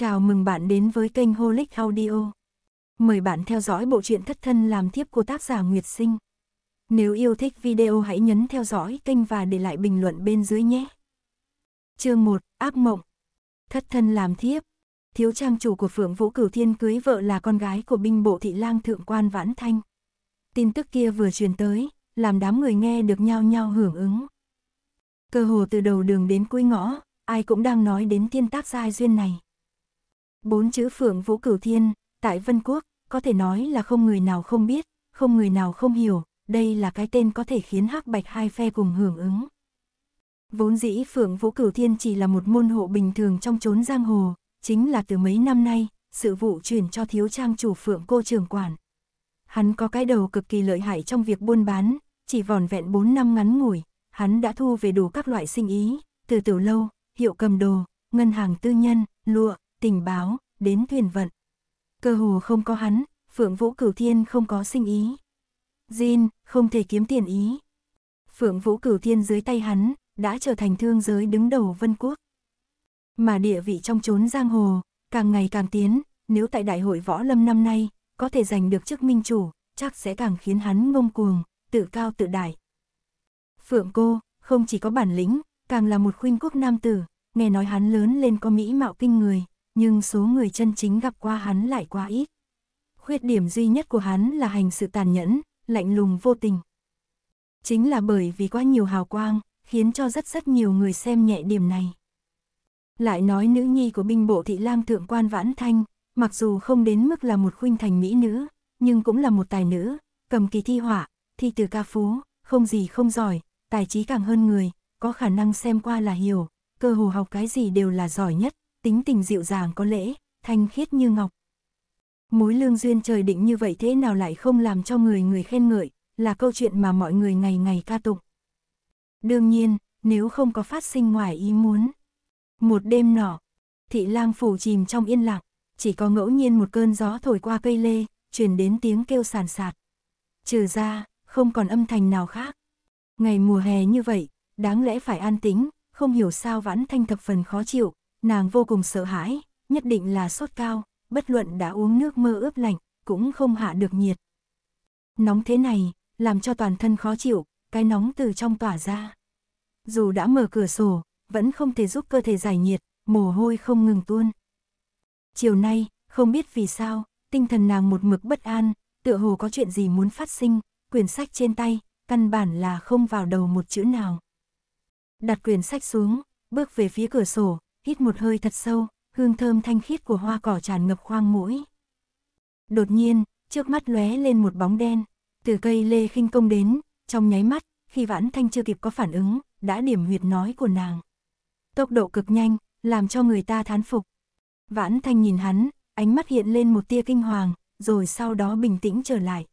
Chào mừng bạn đến với kênh Holic Audio. Mời bạn theo dõi bộ truyện thất thân làm thiếp của tác giả Nguyệt Sinh. Nếu yêu thích video hãy nhấn theo dõi kênh và để lại bình luận bên dưới nhé. Chương 1, ác mộng. Thất thân làm thiếp. Thiếu trang chủ của Phượng Vũ Cửu Thiên cưới vợ là con gái của binh bộ thị lang thượng quan Vãn Thanh. Tin tức kia vừa truyền tới, làm đám người nghe được nhao nhao hưởng ứng. Cơ hồ từ đầu đường đến cuối ngõ, ai cũng đang nói đến thiên tác giai duyên này Bốn chữ Phượng Vũ Cửu Thiên, tại Vân Quốc, có thể nói là không người nào không biết, không người nào không hiểu, đây là cái tên có thể khiến hắc bạch hai phe cùng hưởng ứng. Vốn dĩ Phượng Vũ Cửu Thiên chỉ là một môn hộ bình thường trong chốn giang hồ, chính là từ mấy năm nay, sự vụ chuyển cho thiếu trang chủ Phượng cô trưởng quản. Hắn có cái đầu cực kỳ lợi hại trong việc buôn bán, chỉ vòn vẹn 4 năm ngắn ngủi, hắn đã thu về đủ các loại sinh ý, từ tiểu lâu, hiệu cầm đồ, ngân hàng tư nhân, lụa, tình báo, đến thuyền vận. Cơ hồ không có hắn, Phượng Vũ Cửu Thiên không có sinh ý. Jin, không thể kiếm tiền ý. Phượng Vũ Cửu Thiên dưới tay hắn, đã trở thành thương giới đứng đầu vân quốc. Mà địa vị trong chốn giang hồ, càng ngày càng tiến, nếu tại đại hội võ lâm năm nay, có thể giành được chức minh chủ, chắc sẽ càng khiến hắn ngông cuồng, tự cao tự đại. Phượng cô, không chỉ có bản lĩnh, càng là một khuynh quốc nam tử, nghe nói hắn lớn lên có mỹ mạo kinh người, nhưng số người chân chính gặp qua hắn lại quá ít. Khuyết điểm duy nhất của hắn là hành sự tàn nhẫn, lạnh lùng vô tình. Chính là bởi vì quá nhiều hào quang, khiến cho rất rất nhiều người xem nhẹ điểm này. Lại nói nữ nhi của binh bộ thị lang thượng quan vãn thanh, mặc dù không đến mức là một khuynh thành mỹ nữ, nhưng cũng là một tài nữ, cầm kỳ thi họa, thi từ ca phú, không gì không giỏi, tài trí càng hơn người, có khả năng xem qua là hiểu, cơ hồ học cái gì đều là giỏi nhất, tính tình dịu dàng có lễ, thanh khiết như ngọc. Mối lương duyên trời định như vậy thế nào lại không làm cho người người khen ngợi, là câu chuyện mà mọi người ngày ngày ca tụng. Đương nhiên, nếu không có phát sinh ngoài ý muốn. Một đêm nọ, thị lang phủ chìm trong yên lặng, chỉ có ngẫu nhiên một cơn gió thổi qua cây lê, truyền đến tiếng kêu sàn sạt. Trừ ra, không còn âm thanh nào khác. Ngày mùa hè như vậy, đáng lẽ phải an tĩnh, không hiểu sao Vãn Thanh thập phần khó chịu, Nàng vô cùng sợ hãi, nhất định là sốt cao, bất luận đã uống nước mơ ướp lạnh, cũng không hạ được nhiệt. Nóng thế này, làm cho toàn thân khó chịu, cái nóng từ trong tỏa ra. Dù đã mở cửa sổ, vẫn không thể giúp cơ thể giải nhiệt, mồ hôi không ngừng tuôn. Chiều nay, không biết vì sao, tinh thần nàng một mực bất an, tựa hồ có chuyện gì muốn phát sinh, quyển sách trên tay, căn bản là không vào đầu một chữ nào. Đặt quyển sách xuống, bước về phía cửa sổ, hít một hơi thật sâu, hương thơm thanh khiết của hoa cỏ tràn ngập khoang mũi. Đột nhiên, trước mắt lóe lên một bóng đen, từ cây lê khinh công đến, trong nháy mắt, khi Vãn Thanh chưa kịp có phản ứng, đã điểm huyệt nói của nàng. Tốc độ cực nhanh, làm cho người ta thán phục. Vãn Thanh nhìn hắn, ánh mắt hiện lên một tia kinh hoàng, rồi sau đó bình tĩnh trở lại.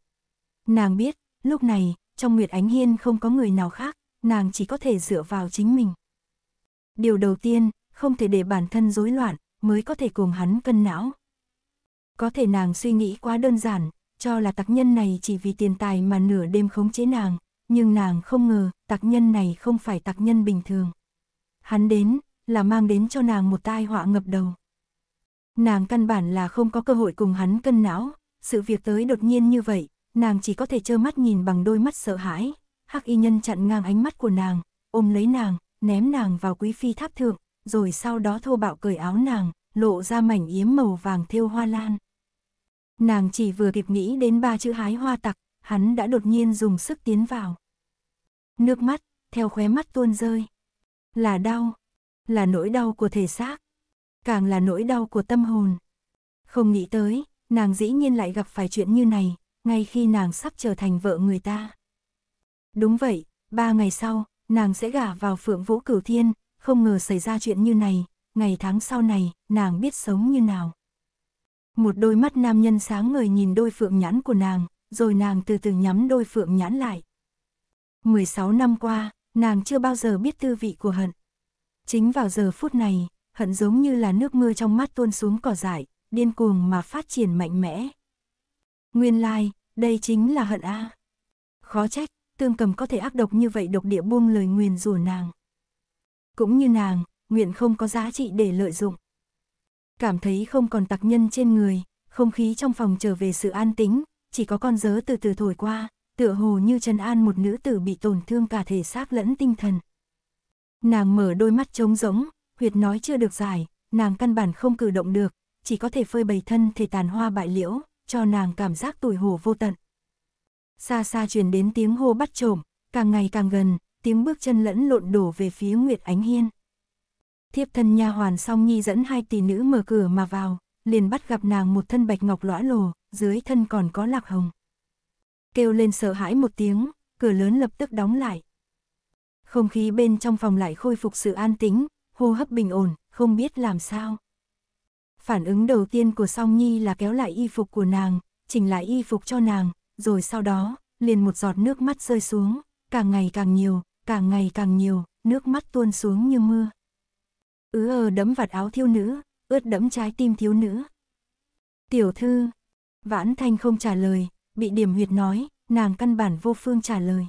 Nàng biết, lúc này, trong Nguyệt Ánh Hiên không có người nào khác, nàng chỉ có thể dựa vào chính mình. Điều đầu tiên, không thể để bản thân rối loạn, mới có thể cùng hắn cân não. Có thể nàng suy nghĩ quá đơn giản, cho là tặc nhân này chỉ vì tiền tài mà nửa đêm khống chế nàng, nhưng nàng không ngờ tặc nhân này không phải tặc nhân bình thường. Hắn đến là mang đến cho nàng một tai họa ngập đầu. Nàng căn bản là không có cơ hội cùng hắn cân não, sự việc tới đột nhiên như vậy, nàng chỉ có thể trơ mắt nhìn bằng đôi mắt sợ hãi. Hắc y nhân chặn ngang ánh mắt của nàng, ôm lấy nàng, ném nàng vào quý phi tháp thượng, rồi sau đó thô bạo cởi áo nàng, lộ ra mảnh yếm màu vàng thêu hoa lan. Nàng chỉ vừa kịp nghĩ đến ba chữ hái hoa tặc, hắn đã đột nhiên dùng sức tiến vào. Nước mắt, theo khóe mắt tuôn rơi. Là đau, là nỗi đau của thể xác, càng là nỗi đau của tâm hồn. Không nghĩ tới, nàng dĩ nhiên lại gặp phải chuyện như này, ngay khi nàng sắp trở thành vợ người ta. Đúng vậy, ba ngày sau, nàng sẽ gả vào phượng vũ cửu thiên, không ngờ xảy ra chuyện như này, ngày tháng sau này, nàng biết sống như nào. Một đôi mắt nam nhân sáng ngời nhìn đôi phượng nhãn của nàng, rồi nàng từ từ nhắm đôi phượng nhãn lại. 16 năm qua, nàng chưa bao giờ biết tư vị của hận. Chính vào giờ phút này, hận giống như là nước mưa trong mắt tuôn xuống cỏ dại, điên cuồng mà phát triển mạnh mẽ. Nguyên lai, like, đây chính là hận A. Khó trách, tương cầm có thể ác độc như vậy độc địa buông lời nguyền rủa nàng cũng như nàng, nguyện không có giá trị để lợi dụng. Cảm thấy không còn tặc nhân trên người, không khí trong phòng trở về sự an tĩnh, chỉ có con dớ từ từ thổi qua, tựa hồ như trần an một nữ tử bị tổn thương cả thể xác lẫn tinh thần. Nàng mở đôi mắt trống rỗng, huyệt nói chưa được giải, nàng căn bản không cử động được, chỉ có thể phơi bày thân thể tàn hoa bại liễu, cho nàng cảm giác tủi hổ vô tận. Xa xa truyền đến tiếng hô bắt trộm, càng ngày càng gần, tiếng bước chân lẫn lộn đổ về phía Nguyệt Ánh Hiên. Thiếp thân nha hoàn song nhi dẫn hai tỷ nữ mở cửa mà vào, liền bắt gặp nàng một thân bạch ngọc lõa lồ, dưới thân còn có lạc hồng. Kêu lên sợ hãi một tiếng, cửa lớn lập tức đóng lại. Không khí bên trong phòng lại khôi phục sự an tĩnh, hô hấp bình ổn, không biết làm sao. Phản ứng đầu tiên của Song Nhi là kéo lại y phục của nàng, chỉnh lại y phục cho nàng, rồi sau đó, liền một giọt nước mắt rơi xuống, càng ngày càng nhiều, càng ngày càng nhiều, nước mắt tuôn xuống như mưa. Ứ ờ đấm vạt áo thiếu nữ, ướt đẫm trái tim thiếu nữ. Tiểu thư, vãn thanh không trả lời, bị điểm huyệt nói, nàng căn bản vô phương trả lời.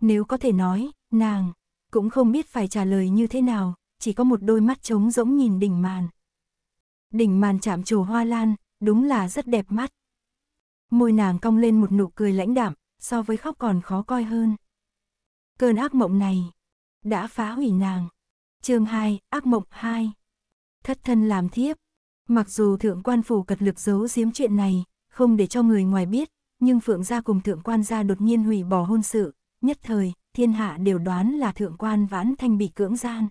Nếu có thể nói, nàng, cũng không biết phải trả lời như thế nào, chỉ có một đôi mắt trống rỗng nhìn đỉnh màn. Đỉnh màn chạm trổ hoa lan, đúng là rất đẹp mắt. Môi nàng cong lên một nụ cười lãnh đạm, so với khóc còn khó coi hơn. Cơn ác mộng này đã phá hủy nàng. Chương 2, ác mộng 2. Thất thân làm thiếp. Mặc dù thượng quan phủ cật lực giấu giếm chuyện này, không để cho người ngoài biết, nhưng Phượng gia cùng thượng quan gia đột nhiên hủy bỏ hôn sự, nhất thời, thiên hạ đều đoán là thượng quan vãn thanh bị cưỡng gian.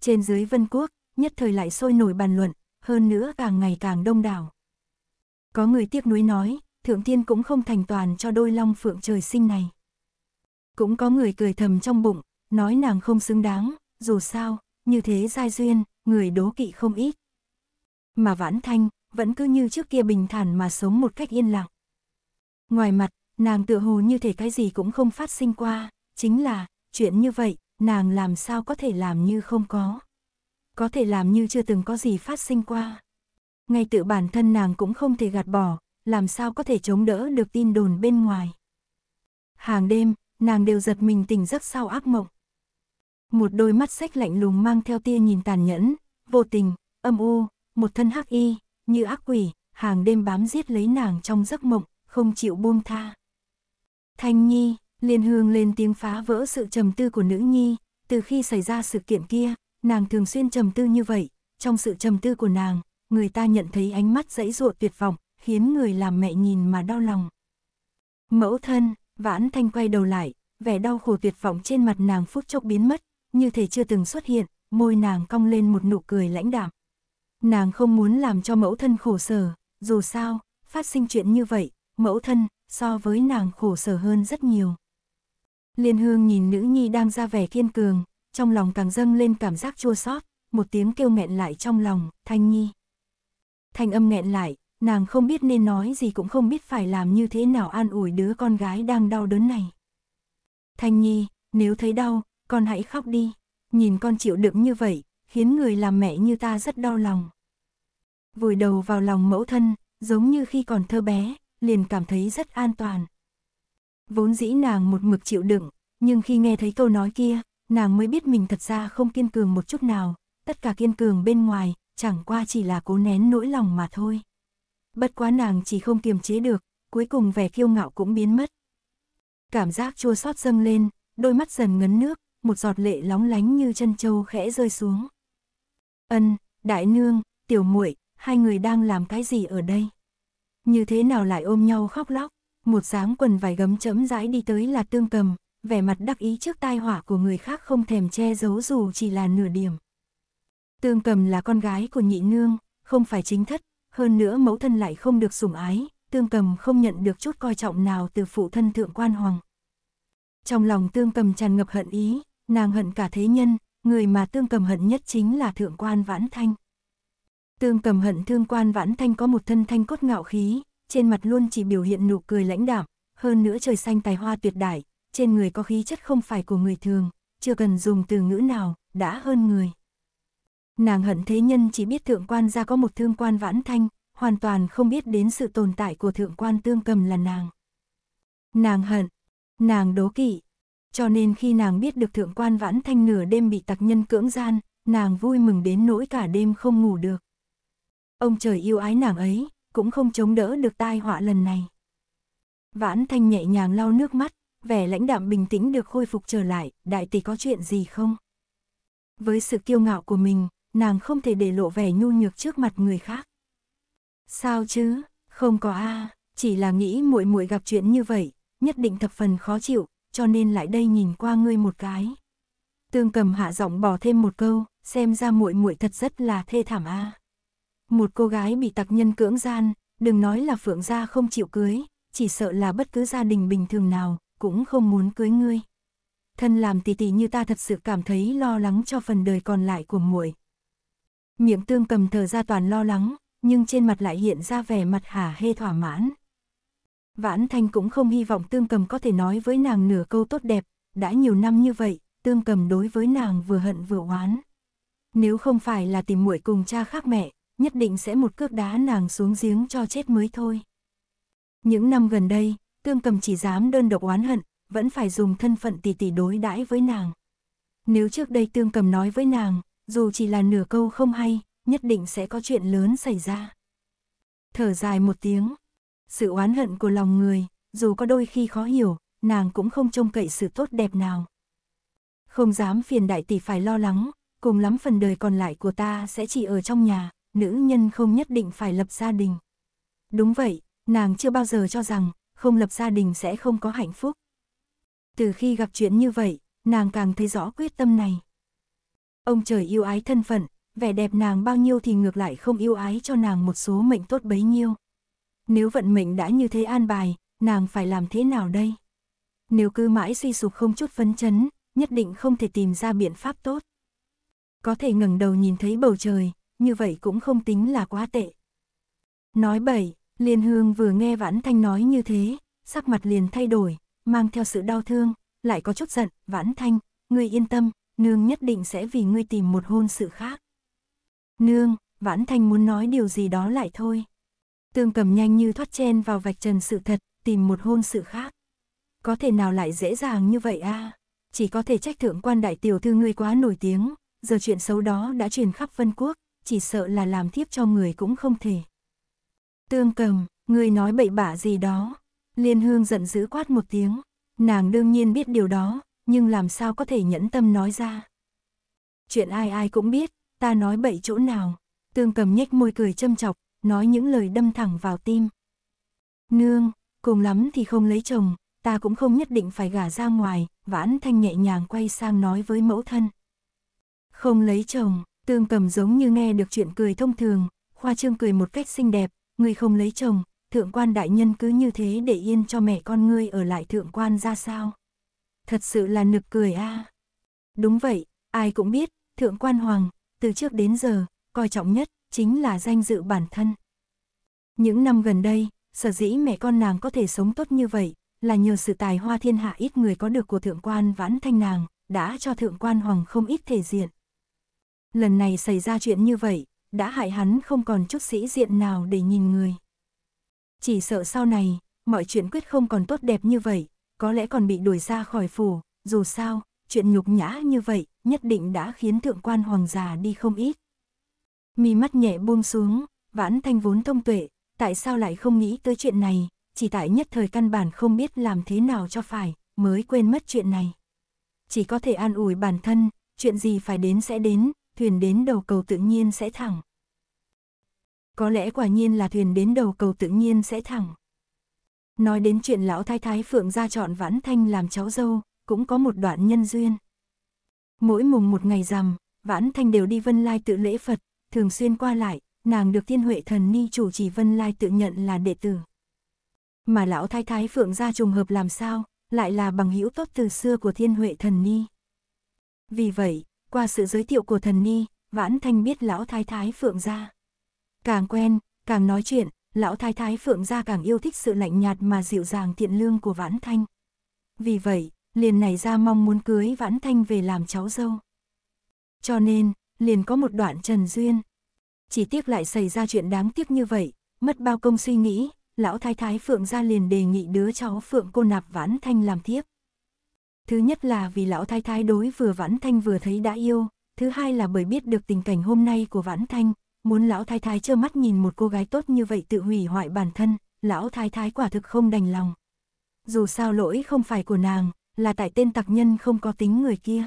Trên dưới vân quốc, nhất thời lại sôi nổi bàn luận, hơn nữa càng ngày càng đông đảo. Có người tiếc nuối nói, thượng tiên cũng không thành toàn cho đôi long phượng trời sinh này. Cũng có người cười thầm trong bụng, nói nàng không xứng đáng, dù sao, như thế giai duyên, người đố kỵ không ít. Mà vãn thanh, vẫn cứ như trước kia bình thản mà sống một cách yên lặng. Ngoài mặt, nàng tựa hồ như thể cái gì cũng không phát sinh qua, chính là, chuyện như vậy, nàng làm sao có thể làm như không có. Có thể làm như chưa từng có gì phát sinh qua. Ngay tự bản thân nàng cũng không thể gạt bỏ, làm sao có thể chống đỡ được tin đồn bên ngoài. Hàng đêm, nàng đều giật mình tỉnh giấc sau ác mộng. Một đôi mắt sách lạnh lùng mang theo tia nhìn tàn nhẫn, vô tình, âm u, một thân hắc y, như ác quỷ, hàng đêm bám giết lấy nàng trong giấc mộng, không chịu buông tha. Thanh Nhi, Liên Hương lên tiếng phá vỡ sự trầm tư của nữ Nhi, từ khi xảy ra sự kiện kia, nàng thường xuyên trầm tư như vậy, trong sự trầm tư của nàng, người ta nhận thấy ánh mắt dãy dụa tuyệt vọng, khiến người làm mẹ nhìn mà đau lòng. Mẫu thân, Vãn Thanh quay đầu lại, vẻ đau khổ tuyệt vọng trên mặt nàng phút chốc biến mất, như thể chưa từng xuất hiện, môi nàng cong lên một nụ cười lãnh đạm. Nàng không muốn làm cho mẫu thân khổ sở, dù sao, phát sinh chuyện như vậy, mẫu thân, so với nàng khổ sở hơn rất nhiều. Liên Hương nhìn nữ nhi đang ra vẻ kiên cường, trong lòng càng dâng lên cảm giác chua xót, một tiếng kêu nghẹn lại trong lòng, Thanh Nhi. Thanh âm nghẹn lại, nàng không biết nên nói gì cũng không biết phải làm như thế nào an ủi đứa con gái đang đau đớn này. Thanh Nhi, nếu thấy đau, con hãy khóc đi, nhìn con chịu đựng như vậy, khiến người làm mẹ như ta rất đau lòng. Vùi đầu vào lòng mẫu thân, giống như khi còn thơ bé, liền cảm thấy rất an toàn. Vốn dĩ nàng một mực chịu đựng, nhưng khi nghe thấy câu nói kia, nàng mới biết mình thật ra không kiên cường một chút nào, tất cả kiên cường bên ngoài, chẳng qua chỉ là cố nén nỗi lòng mà thôi bất quá nàng chỉ không kiềm chế được, cuối cùng vẻ kiêu ngạo cũng biến mất. Cảm giác chua xót dâng lên, đôi mắt dần ngấn nước, một giọt lệ lóng lánh như chân châu khẽ rơi xuống. Ân, đại nương, tiểu muội, hai người đang làm cái gì ở đây? Như thế nào lại ôm nhau khóc lóc? Một dáng quần vải gấm chấm rãi đi tới là tương cầm, vẻ mặt đắc ý trước tai họa của người khác không thèm che giấu dù chỉ là nửa điểm. Tương cầm là con gái của nhị nương, không phải chính thất, hơn nữa mẫu thân lại không được sủng ái, tương cầm không nhận được chút coi trọng nào từ phụ thân thượng quan hoàng. Trong lòng tương cầm tràn ngập hận ý, nàng hận cả thế nhân, người mà tương cầm hận nhất chính là thượng quan vãn thanh. Tương cầm hận thương quan vãn thanh có một thân thanh cốt ngạo khí, trên mặt luôn chỉ biểu hiện nụ cười lãnh đạm, hơn nữa trời xanh tài hoa tuyệt đại, trên người có khí chất không phải của người thường, chưa cần dùng từ ngữ nào, đã hơn người. Nàng hận thế nhân chỉ biết thượng quan gia có một thương quan vãn thanh, hoàn toàn không biết đến sự tồn tại của thượng quan tương cầm là nàng. Nàng hận, nàng đố kỵ, cho nên khi nàng biết được thượng quan vãn thanh nửa đêm bị tặc nhân cưỡng gian, nàng vui mừng đến nỗi cả đêm không ngủ được. Ông trời yêu ái nàng ấy, cũng không chống đỡ được tai họa lần này. Vãn thanh nhẹ nhàng lau nước mắt, vẻ lãnh đạm bình tĩnh được khôi phục trở lại, đại tỷ có chuyện gì không? Với sự kiêu ngạo của mình, nàng không thể để lộ vẻ nhu nhược trước mặt người khác. Sao chứ, không có a, chỉ là nghĩ muội muội gặp chuyện như vậy, nhất định thập phần khó chịu, cho nên lại đây nhìn qua ngươi một cái. Tương Cầm hạ giọng bỏ thêm một câu, xem ra muội muội thật rất là thê thảm a. Một cô gái bị tặc nhân cưỡng gian, đừng nói là Phượng gia không chịu cưới, chỉ sợ là bất cứ gia đình bình thường nào cũng không muốn cưới ngươi. Thân làm tỷ tỷ như ta thật sự cảm thấy lo lắng cho phần đời còn lại của muội, Miệng tương cầm thờ ra toàn lo lắng, nhưng trên mặt lại hiện ra vẻ mặt hả hê thỏa mãn. Vãn Thanh cũng không hy vọng tương cầm có thể nói với nàng nửa câu tốt đẹp, đã nhiều năm như vậy, tương cầm đối với nàng vừa hận vừa oán. Nếu không phải là tìm muội cùng cha khác mẹ, nhất định sẽ một cước đá nàng xuống giếng cho chết mới thôi. Những năm gần đây, tương cầm chỉ dám đơn độc oán hận, vẫn phải dùng thân phận tỷ tỷ đối đãi với nàng. Nếu trước đây tương cầm nói với nàng, dù chỉ là nửa câu không hay, nhất định sẽ có chuyện lớn xảy ra. Thở dài một tiếng, sự oán hận của lòng người, dù có đôi khi khó hiểu, nàng cũng không trông cậy sự tốt đẹp nào. Không dám phiền đại tỷ phải lo lắng, cùng lắm phần đời còn lại của ta sẽ chỉ ở trong nhà, nữ nhân không nhất định phải lập gia đình. Đúng vậy, nàng chưa bao giờ cho rằng, không lập gia đình sẽ không có hạnh phúc. Từ khi gặp chuyện như vậy, nàng càng thấy rõ quyết tâm này. Ông trời yêu ái thân phận, vẻ đẹp nàng bao nhiêu thì ngược lại không yêu ái cho nàng một số mệnh tốt bấy nhiêu. Nếu vận mệnh đã như thế an bài, nàng phải làm thế nào đây? Nếu cứ mãi suy sụp không chút phấn chấn, nhất định không thể tìm ra biện pháp tốt. Có thể ngẩng đầu nhìn thấy bầu trời, như vậy cũng không tính là quá tệ. Nói bậy, Liên Hương vừa nghe Vãn Thanh nói như thế, sắc mặt liền thay đổi, mang theo sự đau thương, lại có chút giận, Vãn Thanh, ngươi yên tâm, nương nhất định sẽ vì ngươi tìm một hôn sự khác. Nương, Vãn thanh muốn nói điều gì đó lại thôi. Tương cầm nhanh như thoát chen vào vạch trần sự thật, tìm một hôn sự khác. Có thể nào lại dễ dàng như vậy a? À? Chỉ có thể trách thượng quan đại tiểu thư ngươi quá nổi tiếng, giờ chuyện xấu đó đã truyền khắp vân quốc, chỉ sợ là làm thiếp cho người cũng không thể. Tương cầm, ngươi nói bậy bạ gì đó. Liên hương giận dữ quát một tiếng, nàng đương nhiên biết điều đó, nhưng làm sao có thể nhẫn tâm nói ra. Chuyện ai ai cũng biết, ta nói bậy chỗ nào, tương cầm nhếch môi cười châm chọc, nói những lời đâm thẳng vào tim. Nương, cùng lắm thì không lấy chồng, ta cũng không nhất định phải gả ra ngoài, vãn thanh nhẹ nhàng quay sang nói với mẫu thân. Không lấy chồng, tương cầm giống như nghe được chuyện cười thông thường, khoa trương cười một cách xinh đẹp, người không lấy chồng, thượng quan đại nhân cứ như thế để yên cho mẹ con ngươi ở lại thượng quan ra sao thật sự là nực cười a. À. Đúng vậy, ai cũng biết, thượng quan hoàng, từ trước đến giờ, coi trọng nhất chính là danh dự bản thân. Những năm gần đây, sở dĩ mẹ con nàng có thể sống tốt như vậy, là nhờ sự tài hoa thiên hạ ít người có được của thượng quan vãn thanh nàng, đã cho thượng quan hoàng không ít thể diện. Lần này xảy ra chuyện như vậy, đã hại hắn không còn chút sĩ diện nào để nhìn người. Chỉ sợ sau này, mọi chuyện quyết không còn tốt đẹp như vậy, có lẽ còn bị đuổi ra khỏi phủ, dù sao, chuyện nhục nhã như vậy nhất định đã khiến thượng quan hoàng già đi không ít. Mi mắt nhẹ buông xuống, vãn thanh vốn thông tuệ, tại sao lại không nghĩ tới chuyện này, chỉ tại nhất thời căn bản không biết làm thế nào cho phải, mới quên mất chuyện này. Chỉ có thể an ủi bản thân, chuyện gì phải đến sẽ đến, thuyền đến đầu cầu tự nhiên sẽ thẳng. Có lẽ quả nhiên là thuyền đến đầu cầu tự nhiên sẽ thẳng. Nói đến chuyện lão thái thái Phượng ra chọn Vãn Thanh làm cháu dâu, cũng có một đoạn nhân duyên. Mỗi mùng một ngày rằm, Vãn Thanh đều đi Vân Lai tự lễ Phật, thường xuyên qua lại, nàng được thiên huệ thần ni chủ trì Vân Lai tự nhận là đệ tử. Mà lão thái thái Phượng ra trùng hợp làm sao, lại là bằng hữu tốt từ xưa của thiên huệ thần ni. Vì vậy, qua sự giới thiệu của thần ni, Vãn Thanh biết lão thái thái Phượng ra. Càng quen, càng nói chuyện, lão thái thái Phượng gia càng yêu thích sự lạnh nhạt mà dịu dàng thiện lương của Vãn Thanh. Vì vậy, liền này ra mong muốn cưới Vãn Thanh về làm cháu dâu. Cho nên, liền có một đoạn trần duyên. Chỉ tiếc lại xảy ra chuyện đáng tiếc như vậy, mất bao công suy nghĩ, lão thái thái Phượng gia liền đề nghị đứa cháu Phượng cô nạp Vãn Thanh làm tiếp. Thứ nhất là vì lão thái thái đối vừa Vãn Thanh vừa thấy đã yêu, thứ hai là bởi biết được tình cảnh hôm nay của Vãn Thanh, muốn lão thái thái trơ mắt nhìn một cô gái tốt như vậy tự hủy hoại bản thân, lão thái thái quả thực không đành lòng. Dù sao lỗi không phải của nàng, là tại tên tặc nhân không có tính người kia.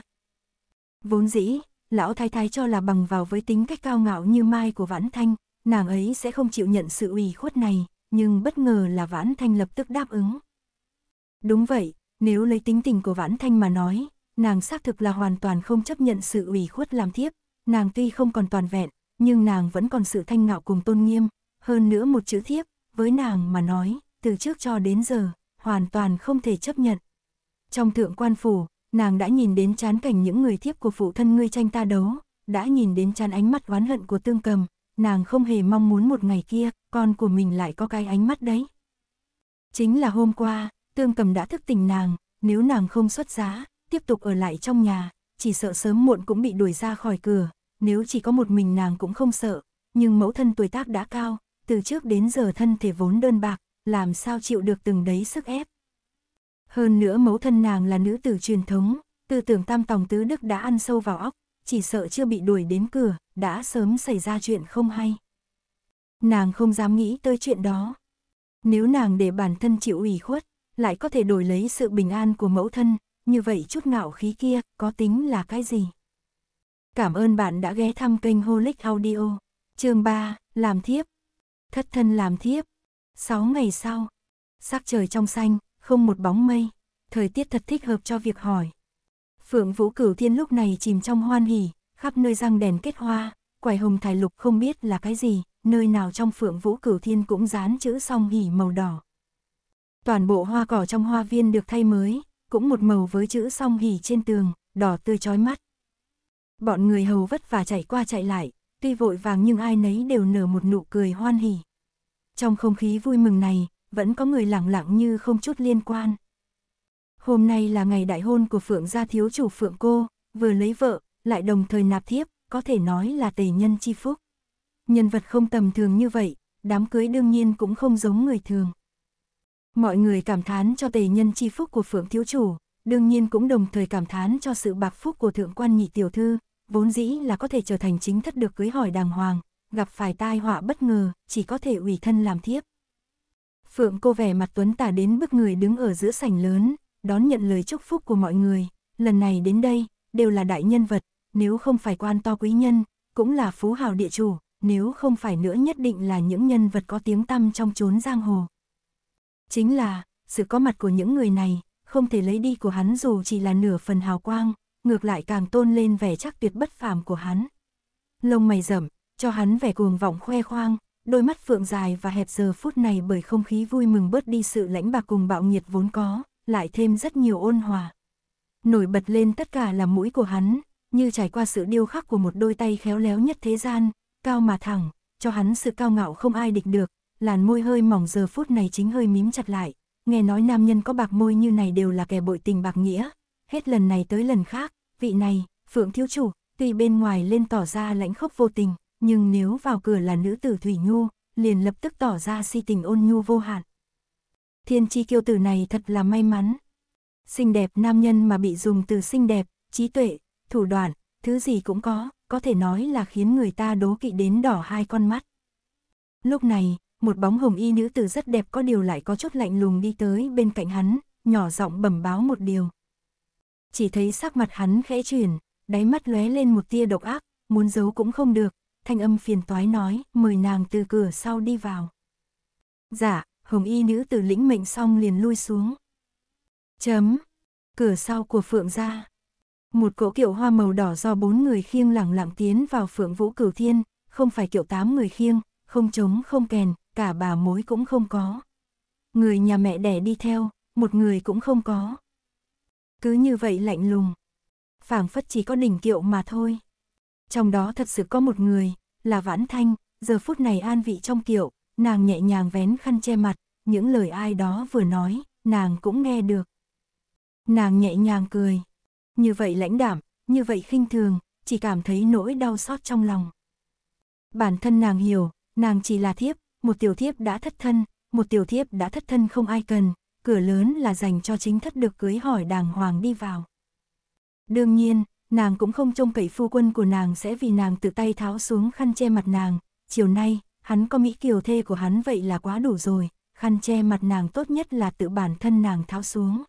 Vốn dĩ, lão thái thái cho là bằng vào với tính cách cao ngạo như mai của Vãn Thanh, nàng ấy sẽ không chịu nhận sự ủy khuất này, nhưng bất ngờ là Vãn Thanh lập tức đáp ứng. Đúng vậy, nếu lấy tính tình của Vãn Thanh mà nói, nàng xác thực là hoàn toàn không chấp nhận sự ủy khuất làm thiếp, nàng tuy không còn toàn vẹn, nhưng nàng vẫn còn sự thanh ngạo cùng tôn nghiêm, hơn nữa một chữ thiếp, với nàng mà nói, từ trước cho đến giờ, hoàn toàn không thể chấp nhận. Trong thượng quan phủ, nàng đã nhìn đến chán cảnh những người thiếp của phụ thân ngươi tranh ta đấu, đã nhìn đến chán ánh mắt oán hận của tương cầm, nàng không hề mong muốn một ngày kia, con của mình lại có cái ánh mắt đấy. Chính là hôm qua, tương cầm đã thức tỉnh nàng, nếu nàng không xuất giá, tiếp tục ở lại trong nhà, chỉ sợ sớm muộn cũng bị đuổi ra khỏi cửa, nếu chỉ có một mình nàng cũng không sợ, nhưng mẫu thân tuổi tác đã cao, từ trước đến giờ thân thể vốn đơn bạc, làm sao chịu được từng đấy sức ép. Hơn nữa mẫu thân nàng là nữ tử truyền thống, tư tưởng tam tòng tứ đức đã ăn sâu vào óc, chỉ sợ chưa bị đuổi đến cửa, đã sớm xảy ra chuyện không hay. Nàng không dám nghĩ tới chuyện đó. Nếu nàng để bản thân chịu ủy khuất, lại có thể đổi lấy sự bình an của mẫu thân, như vậy chút ngạo khí kia có tính là cái gì? Cảm ơn bạn đã ghé thăm kênh Holic Audio. Chương 3, làm thiếp. Thất thân làm thiếp. 6 ngày sau, sắc trời trong xanh, không một bóng mây, thời tiết thật thích hợp cho việc hỏi. Phượng Vũ Cửu Thiên lúc này chìm trong hoan hỉ, khắp nơi răng đèn kết hoa, quải hồng thải lục không biết là cái gì, nơi nào trong Phượng Vũ Cửu Thiên cũng dán chữ song hỉ màu đỏ. Toàn bộ hoa cỏ trong hoa viên được thay mới, cũng một màu với chữ song hỉ trên tường, đỏ tươi chói mắt. Bọn người hầu vất vả chạy qua chạy lại, tuy vội vàng nhưng ai nấy đều nở một nụ cười hoan hỉ. Trong không khí vui mừng này, vẫn có người lẳng lặng như không chút liên quan. Hôm nay là ngày đại hôn của Phượng gia thiếu chủ Phượng cô, vừa lấy vợ, lại đồng thời nạp thiếp, có thể nói là tề nhân chi phúc. Nhân vật không tầm thường như vậy, đám cưới đương nhiên cũng không giống người thường. Mọi người cảm thán cho tề nhân chi phúc của Phượng thiếu chủ, đương nhiên cũng đồng thời cảm thán cho sự bạc phúc của thượng quan nhị tiểu thư, vốn dĩ là có thể trở thành chính thất được cưới hỏi đàng hoàng, gặp phải tai họa bất ngờ, chỉ có thể ủy thân làm thiếp. Phượng cô vẻ mặt tuấn tả đến bức người đứng ở giữa sảnh lớn, đón nhận lời chúc phúc của mọi người, lần này đến đây, đều là đại nhân vật, nếu không phải quan to quý nhân, cũng là phú hào địa chủ, nếu không phải nữa nhất định là những nhân vật có tiếng tăm trong chốn giang hồ. Chính là, sự có mặt của những người này, không thể lấy đi của hắn dù chỉ là nửa phần hào quang, ngược lại càng tôn lên vẻ chắc tuyệt bất phàm của hắn. Lông mày rậm, cho hắn vẻ cuồng vọng khoe khoang, đôi mắt phượng dài và hẹp giờ phút này bởi không khí vui mừng bớt đi sự lãnh bạc cùng bạo nhiệt vốn có, lại thêm rất nhiều ôn hòa. Nổi bật lên tất cả là mũi của hắn, như trải qua sự điêu khắc của một đôi tay khéo léo nhất thế gian, cao mà thẳng, cho hắn sự cao ngạo không ai địch được, làn môi hơi mỏng giờ phút này chính hơi mím chặt lại, nghe nói nam nhân có bạc môi như này đều là kẻ bội tình bạc nghĩa, hết lần này tới lần khác, vị này, Phượng Thiếu Chủ, tuy bên ngoài lên tỏ ra lãnh khốc vô tình, nhưng nếu vào cửa là nữ tử Thủy Nhu, liền lập tức tỏ ra si tình ôn nhu vô hạn. Thiên chi kiêu tử này thật là may mắn. Xinh đẹp nam nhân mà bị dùng từ xinh đẹp, trí tuệ, thủ đoạn, thứ gì cũng có, có thể nói là khiến người ta đố kỵ đến đỏ hai con mắt. Lúc này, một bóng hồng y nữ tử rất đẹp có điều lại có chút lạnh lùng đi tới bên cạnh hắn, nhỏ giọng bẩm báo một điều chỉ thấy sắc mặt hắn khẽ chuyển, đáy mắt lóe lên một tia độc ác, muốn giấu cũng không được, thanh âm phiền toái nói, mời nàng từ cửa sau đi vào. Dạ, hồng y nữ tử lĩnh mệnh xong liền lui xuống. Chấm. Cửa sau của Phượng ra. Một cỗ kiệu hoa màu đỏ do bốn người khiêng lẳng lặng tiến vào Phượng Vũ Cửu Thiên, không phải kiệu tám người khiêng, không trống không kèn, cả bà mối cũng không có. Người nhà mẹ đẻ đi theo, một người cũng không có. Cứ như vậy lạnh lùng. phảng phất chỉ có đỉnh kiệu mà thôi. Trong đó thật sự có một người, là Vãn Thanh, giờ phút này an vị trong kiệu, nàng nhẹ nhàng vén khăn che mặt, những lời ai đó vừa nói, nàng cũng nghe được. Nàng nhẹ nhàng cười, như vậy lãnh đảm, như vậy khinh thường, chỉ cảm thấy nỗi đau xót trong lòng. Bản thân nàng hiểu, nàng chỉ là thiếp, một tiểu thiếp đã thất thân, một tiểu thiếp đã thất thân không ai cần, cửa lớn là dành cho chính thất được cưới hỏi đàng hoàng đi vào. Đương nhiên, nàng cũng không trông cậy phu quân của nàng sẽ vì nàng tự tay tháo xuống khăn che mặt nàng, chiều nay, hắn có Mỹ kiều thê của hắn vậy là quá đủ rồi, khăn che mặt nàng tốt nhất là tự bản thân nàng tháo xuống.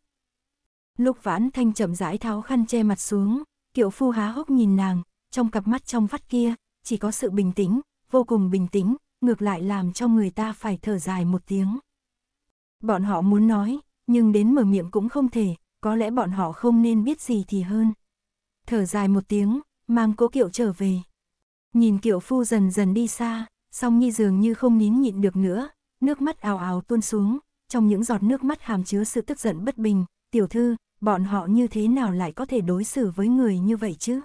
Lúc vãn thanh chậm rãi tháo khăn che mặt xuống, kiệu phu há hốc nhìn nàng, trong cặp mắt trong vắt kia, chỉ có sự bình tĩnh, vô cùng bình tĩnh, ngược lại làm cho người ta phải thở dài một tiếng. Bọn họ muốn nói, nhưng đến mở miệng cũng không thể, có lẽ bọn họ không nên biết gì thì hơn. Thở dài một tiếng, mang cố kiệu trở về. Nhìn kiệu phu dần dần đi xa, song nhi dường như không nín nhịn được nữa, nước mắt ào ào tuôn xuống, trong những giọt nước mắt hàm chứa sự tức giận bất bình, tiểu thư, bọn họ như thế nào lại có thể đối xử với người như vậy chứ?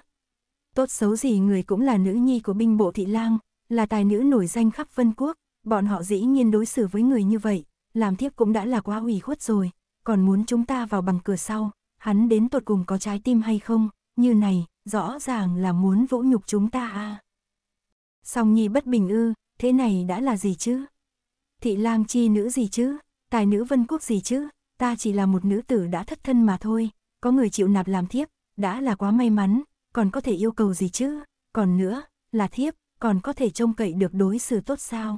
Tốt xấu gì người cũng là nữ nhi của binh bộ thị lang, là tài nữ nổi danh khắp vân quốc, bọn họ dĩ nhiên đối xử với người như vậy, làm thiếp cũng đã là quá ủy khuất rồi, còn muốn chúng ta vào bằng cửa sau, hắn đến tột cùng có trái tim hay không, như này, rõ ràng là muốn vũ nhục chúng ta à. Song nhi bất bình ư, thế này đã là gì chứ? Thị lang chi nữ gì chứ? Tài nữ vân quốc gì chứ? Ta chỉ là một nữ tử đã thất thân mà thôi, có người chịu nạp làm thiếp, đã là quá may mắn, còn có thể yêu cầu gì chứ? Còn nữa, là thiếp, còn có thể trông cậy được đối xử tốt sao?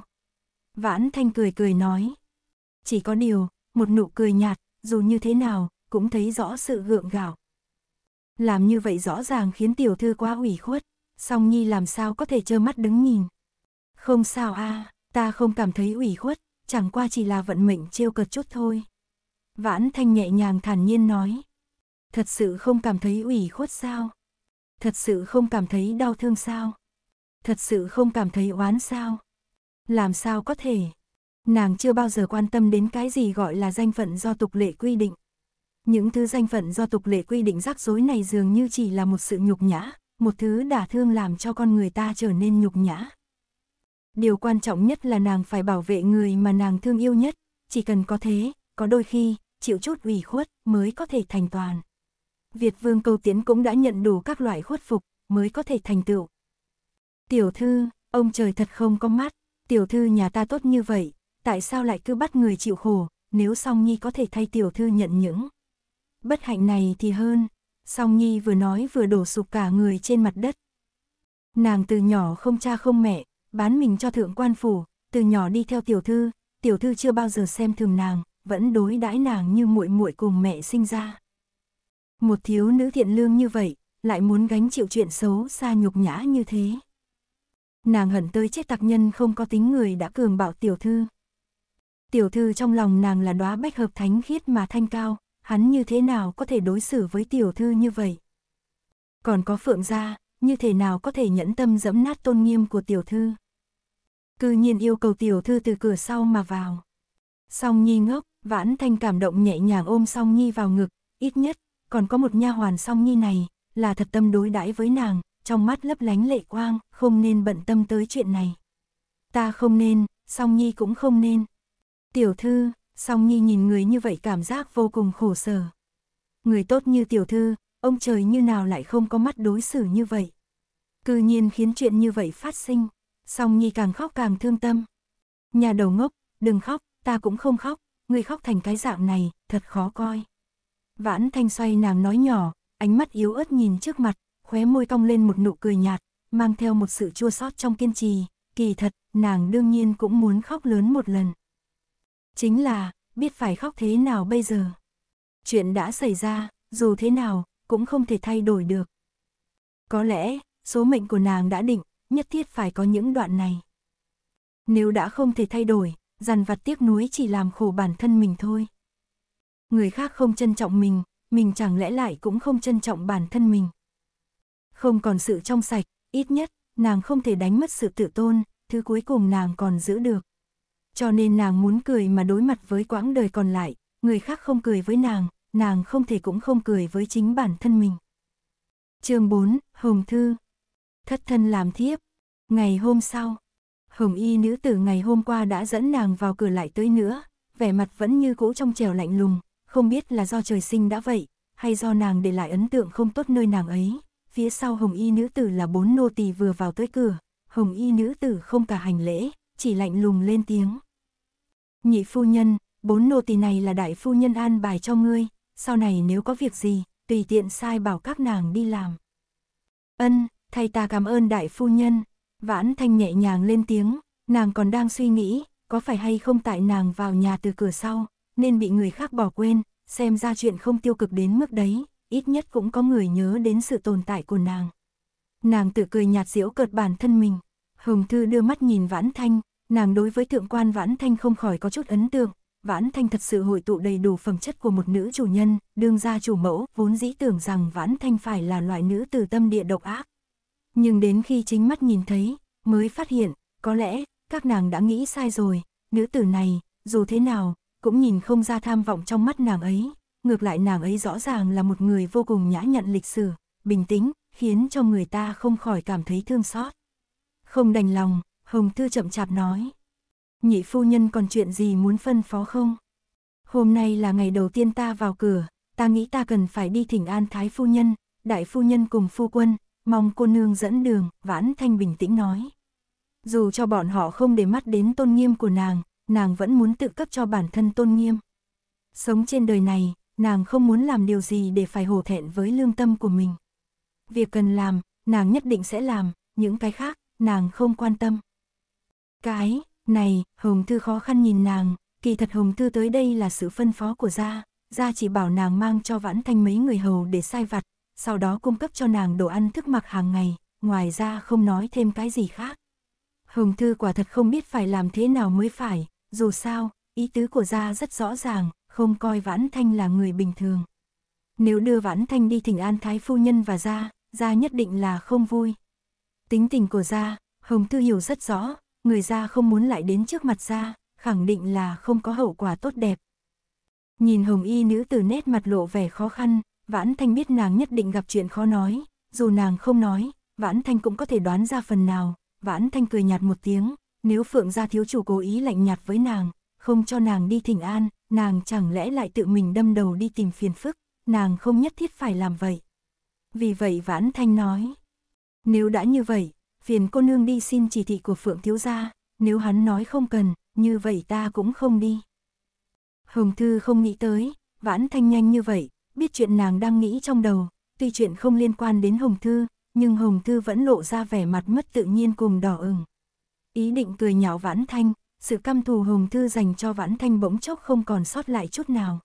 Vãn Thanh cười cười nói chỉ có điều, một nụ cười nhạt, dù như thế nào, cũng thấy rõ sự gượng gạo. Làm như vậy rõ ràng khiến tiểu thư quá ủy khuất, song Nhi làm sao có thể trơ mắt đứng nhìn. Không sao a, à, ta không cảm thấy ủy khuất, chẳng qua chỉ là vận mệnh trêu cợt chút thôi. Vãn Thanh nhẹ nhàng thản nhiên nói. Thật sự không cảm thấy ủy khuất sao? Thật sự không cảm thấy đau thương sao? Thật sự không cảm thấy oán sao? Làm sao có thể? nàng chưa bao giờ quan tâm đến cái gì gọi là danh phận do tục lệ quy định. Những thứ danh phận do tục lệ quy định rắc rối này dường như chỉ là một sự nhục nhã, một thứ đả thương làm cho con người ta trở nên nhục nhã. Điều quan trọng nhất là nàng phải bảo vệ người mà nàng thương yêu nhất, chỉ cần có thế, có đôi khi, chịu chút ủy khuất mới có thể thành toàn. Việt vương câu tiến cũng đã nhận đủ các loại khuất phục mới có thể thành tựu. Tiểu thư, ông trời thật không có mắt, tiểu thư nhà ta tốt như vậy, tại sao lại cứ bắt người chịu khổ, nếu Song Nhi có thể thay tiểu thư nhận những bất hạnh này thì hơn. Song Nhi vừa nói vừa đổ sụp cả người trên mặt đất. Nàng từ nhỏ không cha không mẹ, bán mình cho thượng quan phủ, từ nhỏ đi theo tiểu thư, tiểu thư chưa bao giờ xem thường nàng, vẫn đối đãi nàng như muội muội cùng mẹ sinh ra. Một thiếu nữ thiện lương như vậy, lại muốn gánh chịu chuyện xấu xa nhục nhã như thế. Nàng hận tới chết tặc nhân không có tính người đã cường bạo tiểu thư. Tiểu thư trong lòng nàng là đóa bách hợp thánh khiết mà thanh cao, hắn như thế nào có thể đối xử với tiểu thư như vậy? Còn có phượng gia, như thế nào có thể nhẫn tâm dẫm nát tôn nghiêm của tiểu thư? Cư nhiên yêu cầu tiểu thư từ cửa sau mà vào. Song Nhi ngốc, Vãn Thanh cảm động nhẹ nhàng ôm Song Nhi vào ngực, ít nhất còn có một nha hoàn Song Nhi này, là thật tâm đối đãi với nàng, trong mắt lấp lánh lệ quang, không nên bận tâm tới chuyện này. Ta không nên, Song Nhi cũng không nên. Tiểu thư, song nhi nhìn người như vậy cảm giác vô cùng khổ sở. Người tốt như tiểu thư, ông trời như nào lại không có mắt đối xử như vậy. Cư nhiên khiến chuyện như vậy phát sinh, song nhi càng khóc càng thương tâm. Nhà đầu ngốc, đừng khóc, ta cũng không khóc, người khóc thành cái dạng này, thật khó coi. Vãn thanh xoay nàng nói nhỏ, ánh mắt yếu ớt nhìn trước mặt, khóe môi cong lên một nụ cười nhạt, mang theo một sự chua xót trong kiên trì, kỳ thật, nàng đương nhiên cũng muốn khóc lớn một lần chính là, biết phải khóc thế nào bây giờ. Chuyện đã xảy ra, dù thế nào, cũng không thể thay đổi được. Có lẽ, số mệnh của nàng đã định, nhất thiết phải có những đoạn này. Nếu đã không thể thay đổi, dằn vặt tiếc nuối chỉ làm khổ bản thân mình thôi. Người khác không trân trọng mình, mình chẳng lẽ lại cũng không trân trọng bản thân mình. Không còn sự trong sạch, ít nhất, nàng không thể đánh mất sự tự tôn, thứ cuối cùng nàng còn giữ được cho nên nàng muốn cười mà đối mặt với quãng đời còn lại, người khác không cười với nàng, nàng không thể cũng không cười với chính bản thân mình. chương 4, Hồng Thư Thất thân làm thiếp Ngày hôm sau Hồng y nữ tử ngày hôm qua đã dẫn nàng vào cửa lại tới nữa, vẻ mặt vẫn như cũ trong trèo lạnh lùng, không biết là do trời sinh đã vậy, hay do nàng để lại ấn tượng không tốt nơi nàng ấy. Phía sau hồng y nữ tử là bốn nô tỳ vừa vào tới cửa, hồng y nữ tử không cả hành lễ, chỉ lạnh lùng lên tiếng. Nhị phu nhân, bốn nô tỳ này là đại phu nhân an bài cho ngươi, sau này nếu có việc gì, tùy tiện sai bảo các nàng đi làm. Ân, thay ta cảm ơn đại phu nhân, vãn thanh nhẹ nhàng lên tiếng, nàng còn đang suy nghĩ, có phải hay không tại nàng vào nhà từ cửa sau, nên bị người khác bỏ quên, xem ra chuyện không tiêu cực đến mức đấy, ít nhất cũng có người nhớ đến sự tồn tại của nàng. Nàng tự cười nhạt diễu cợt bản thân mình, Hồng Thư đưa mắt nhìn vãn thanh, Nàng đối với thượng quan Vãn Thanh không khỏi có chút ấn tượng, Vãn Thanh thật sự hội tụ đầy đủ phẩm chất của một nữ chủ nhân, đương gia chủ mẫu, vốn dĩ tưởng rằng Vãn Thanh phải là loại nữ từ tâm địa độc ác. Nhưng đến khi chính mắt nhìn thấy, mới phát hiện, có lẽ, các nàng đã nghĩ sai rồi, nữ tử này, dù thế nào, cũng nhìn không ra tham vọng trong mắt nàng ấy, ngược lại nàng ấy rõ ràng là một người vô cùng nhã nhặn lịch sử, bình tĩnh, khiến cho người ta không khỏi cảm thấy thương xót. Không đành lòng, Hồng Tư chậm chạp nói. Nhị phu nhân còn chuyện gì muốn phân phó không? Hôm nay là ngày đầu tiên ta vào cửa, ta nghĩ ta cần phải đi thỉnh an thái phu nhân, đại phu nhân cùng phu quân, mong cô nương dẫn đường, vãn thanh bình tĩnh nói. Dù cho bọn họ không để mắt đến tôn nghiêm của nàng, nàng vẫn muốn tự cấp cho bản thân tôn nghiêm. Sống trên đời này, nàng không muốn làm điều gì để phải hổ thẹn với lương tâm của mình. Việc cần làm, nàng nhất định sẽ làm, những cái khác, nàng không quan tâm. Cái, này, Hồng thư khó khăn nhìn nàng, kỳ thật Hồng thư tới đây là sự phân phó của gia, gia chỉ bảo nàng mang cho Vãn Thanh mấy người hầu để sai vặt, sau đó cung cấp cho nàng đồ ăn thức mặc hàng ngày, ngoài ra không nói thêm cái gì khác. Hồng thư quả thật không biết phải làm thế nào mới phải, dù sao, ý tứ của gia rất rõ ràng, không coi Vãn Thanh là người bình thường. Nếu đưa Vãn Thanh đi thỉnh an thái phu nhân và gia, gia nhất định là không vui. Tính tình của gia, Hồng thư hiểu rất rõ, người ra không muốn lại đến trước mặt ra, khẳng định là không có hậu quả tốt đẹp. Nhìn hồng y nữ từ nét mặt lộ vẻ khó khăn, Vãn Thanh biết nàng nhất định gặp chuyện khó nói, dù nàng không nói, Vãn Thanh cũng có thể đoán ra phần nào, Vãn Thanh cười nhạt một tiếng, nếu Phượng gia thiếu chủ cố ý lạnh nhạt với nàng, không cho nàng đi thỉnh an, nàng chẳng lẽ lại tự mình đâm đầu đi tìm phiền phức, nàng không nhất thiết phải làm vậy. Vì vậy Vãn Thanh nói, nếu đã như vậy, phiền cô nương đi xin chỉ thị của Phượng Thiếu Gia, nếu hắn nói không cần, như vậy ta cũng không đi. Hồng Thư không nghĩ tới, vãn thanh nhanh như vậy, biết chuyện nàng đang nghĩ trong đầu, tuy chuyện không liên quan đến Hồng Thư, nhưng Hồng Thư vẫn lộ ra vẻ mặt mất tự nhiên cùng đỏ ửng. Ý định cười nhạo vãn thanh, sự căm thù Hồng Thư dành cho vãn thanh bỗng chốc không còn sót lại chút nào.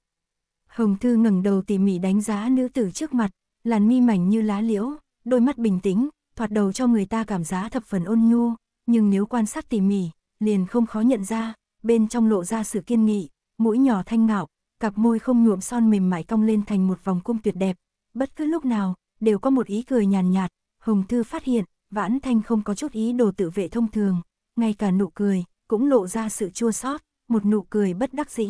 Hồng Thư ngẩng đầu tỉ mỉ đánh giá nữ tử trước mặt, làn mi mảnh như lá liễu, đôi mắt bình tĩnh, thoạt đầu cho người ta cảm giác thập phần ôn nhu, nhưng nếu quan sát tỉ mỉ, liền không khó nhận ra, bên trong lộ ra sự kiên nghị, mũi nhỏ thanh ngạo, cặp môi không nhuộm son mềm mại cong lên thành một vòng cung tuyệt đẹp, bất cứ lúc nào đều có một ý cười nhàn nhạt, nhạt, Hồng Thư phát hiện, Vãn Thanh không có chút ý đồ tự vệ thông thường, ngay cả nụ cười cũng lộ ra sự chua xót, một nụ cười bất đắc dĩ.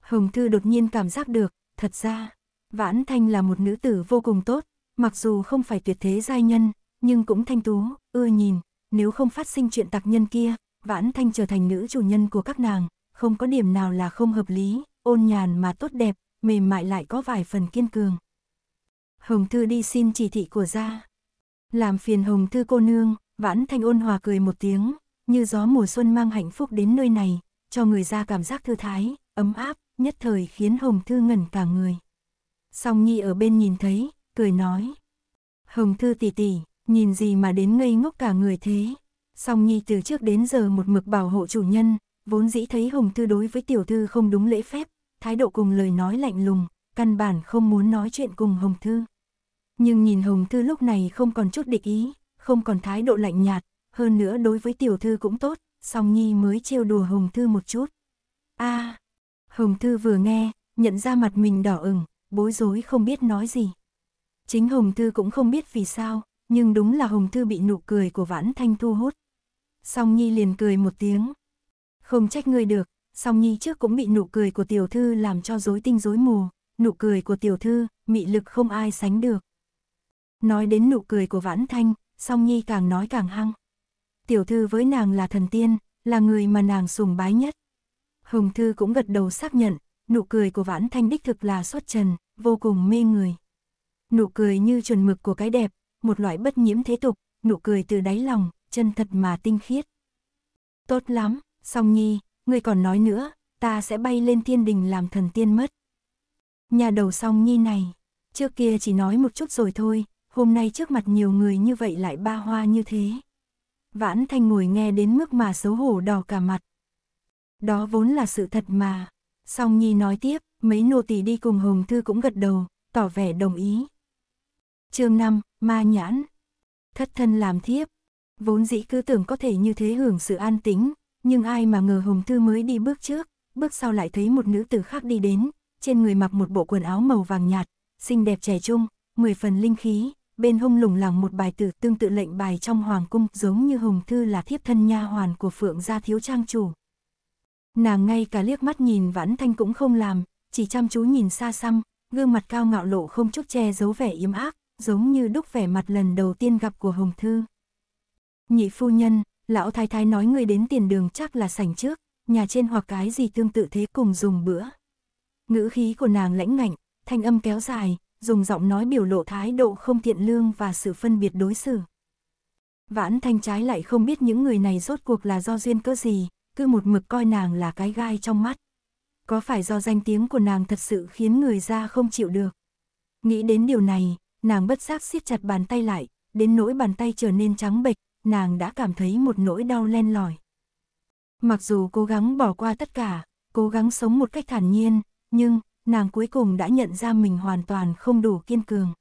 Hồng Thư đột nhiên cảm giác được, thật ra, Vãn Thanh là một nữ tử vô cùng tốt, mặc dù không phải tuyệt thế giai nhân, nhưng cũng thanh tú, ưa nhìn, nếu không phát sinh chuyện tặc nhân kia, Vãn Thanh trở thành nữ chủ nhân của các nàng, không có điểm nào là không hợp lý, ôn nhàn mà tốt đẹp, mềm mại lại có vài phần kiên cường. Hồng Thư đi xin chỉ thị của gia. Làm phiền Hồng Thư cô nương, Vãn Thanh ôn hòa cười một tiếng, như gió mùa xuân mang hạnh phúc đến nơi này, cho người ra cảm giác thư thái, ấm áp, nhất thời khiến Hồng Thư ngẩn cả người. Song Nhi ở bên nhìn thấy, cười nói. Hồng Thư tỷ tỷ, Nhìn gì mà đến ngây ngốc cả người thế. Song Nhi từ trước đến giờ một mực bảo hộ chủ nhân, vốn dĩ thấy Hồng thư đối với tiểu thư không đúng lễ phép, thái độ cùng lời nói lạnh lùng, căn bản không muốn nói chuyện cùng Hồng Thư. Nhưng nhìn Hồng Thư lúc này không còn chút địch ý, không còn thái độ lạnh nhạt, hơn nữa đối với tiểu thư cũng tốt, song Nhi mới trêu đùa Hồng Thư một chút. a à, Hồng Thư vừa nghe, nhận ra mặt mình đỏ ửng, bối rối không biết nói gì. Chính Hồng Thư cũng không biết vì sao, nhưng đúng là Hồng Thư bị nụ cười của Vãn Thanh thu hút. Song Nhi liền cười một tiếng. Không trách ngươi được, Song Nhi trước cũng bị nụ cười của tiểu thư làm cho rối tinh rối mù, nụ cười của tiểu thư, mị lực không ai sánh được. Nói đến nụ cười của Vãn Thanh, Song Nhi càng nói càng hăng. Tiểu thư với nàng là thần tiên, là người mà nàng sùng bái nhất. Hồng Thư cũng gật đầu xác nhận, nụ cười của Vãn Thanh đích thực là xuất trần, vô cùng mê người. Nụ cười như chuẩn mực của cái đẹp, một loại bất nhiễm thế tục, nụ cười từ đáy lòng, chân thật mà tinh khiết. Tốt lắm, song nhi, ngươi còn nói nữa, ta sẽ bay lên thiên đình làm thần tiên mất. Nhà đầu song nhi này, trước kia chỉ nói một chút rồi thôi, hôm nay trước mặt nhiều người như vậy lại ba hoa như thế. Vãn Thanh ngồi nghe đến mức mà xấu hổ đỏ cả mặt. Đó vốn là sự thật mà. Song Nhi nói tiếp, mấy nô tỳ đi cùng Hồng Thư cũng gật đầu, tỏ vẻ đồng ý chương 5, ma nhãn. Thất thân làm thiếp. Vốn dĩ cứ tưởng có thể như thế hưởng sự an tính, nhưng ai mà ngờ Hồng Thư mới đi bước trước, bước sau lại thấy một nữ tử khác đi đến, trên người mặc một bộ quần áo màu vàng nhạt, xinh đẹp trẻ trung, mười phần linh khí, bên hông lủng lẳng một bài tử tương tự lệnh bài trong hoàng cung, giống như Hồng Thư là thiếp thân nha hoàn của Phượng gia thiếu trang chủ. Nàng ngay cả liếc mắt nhìn Vãn Thanh cũng không làm, chỉ chăm chú nhìn xa xăm, gương mặt cao ngạo lộ không chút che giấu vẻ yếm ác, giống như đúc vẻ mặt lần đầu tiên gặp của Hồng Thư. Nhị phu nhân, lão thái thái nói người đến tiền đường chắc là sảnh trước, nhà trên hoặc cái gì tương tự thế cùng dùng bữa. Ngữ khí của nàng lãnh ngạnh, thanh âm kéo dài, dùng giọng nói biểu lộ thái độ không thiện lương và sự phân biệt đối xử. Vãn thanh trái lại không biết những người này rốt cuộc là do duyên cớ gì, cứ một mực coi nàng là cái gai trong mắt. Có phải do danh tiếng của nàng thật sự khiến người ra không chịu được? Nghĩ đến điều này, nàng bất giác siết chặt bàn tay lại, đến nỗi bàn tay trở nên trắng bệch, nàng đã cảm thấy một nỗi đau len lỏi. Mặc dù cố gắng bỏ qua tất cả, cố gắng sống một cách thản nhiên, nhưng nàng cuối cùng đã nhận ra mình hoàn toàn không đủ kiên cường.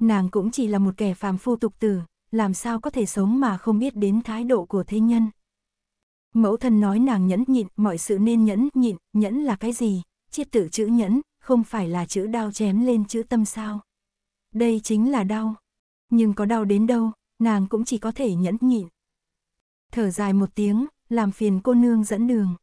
Nàng cũng chỉ là một kẻ phàm phu tục tử, làm sao có thể sống mà không biết đến thái độ của thế nhân. Mẫu thân nói nàng nhẫn nhịn, mọi sự nên nhẫn nhịn, nhẫn là cái gì? Chiết tự chữ nhẫn, không phải là chữ đao chém lên chữ tâm sao? Đây chính là đau. Nhưng có đau đến đâu, nàng cũng chỉ có thể nhẫn nhịn. Thở dài một tiếng, làm phiền cô nương dẫn đường.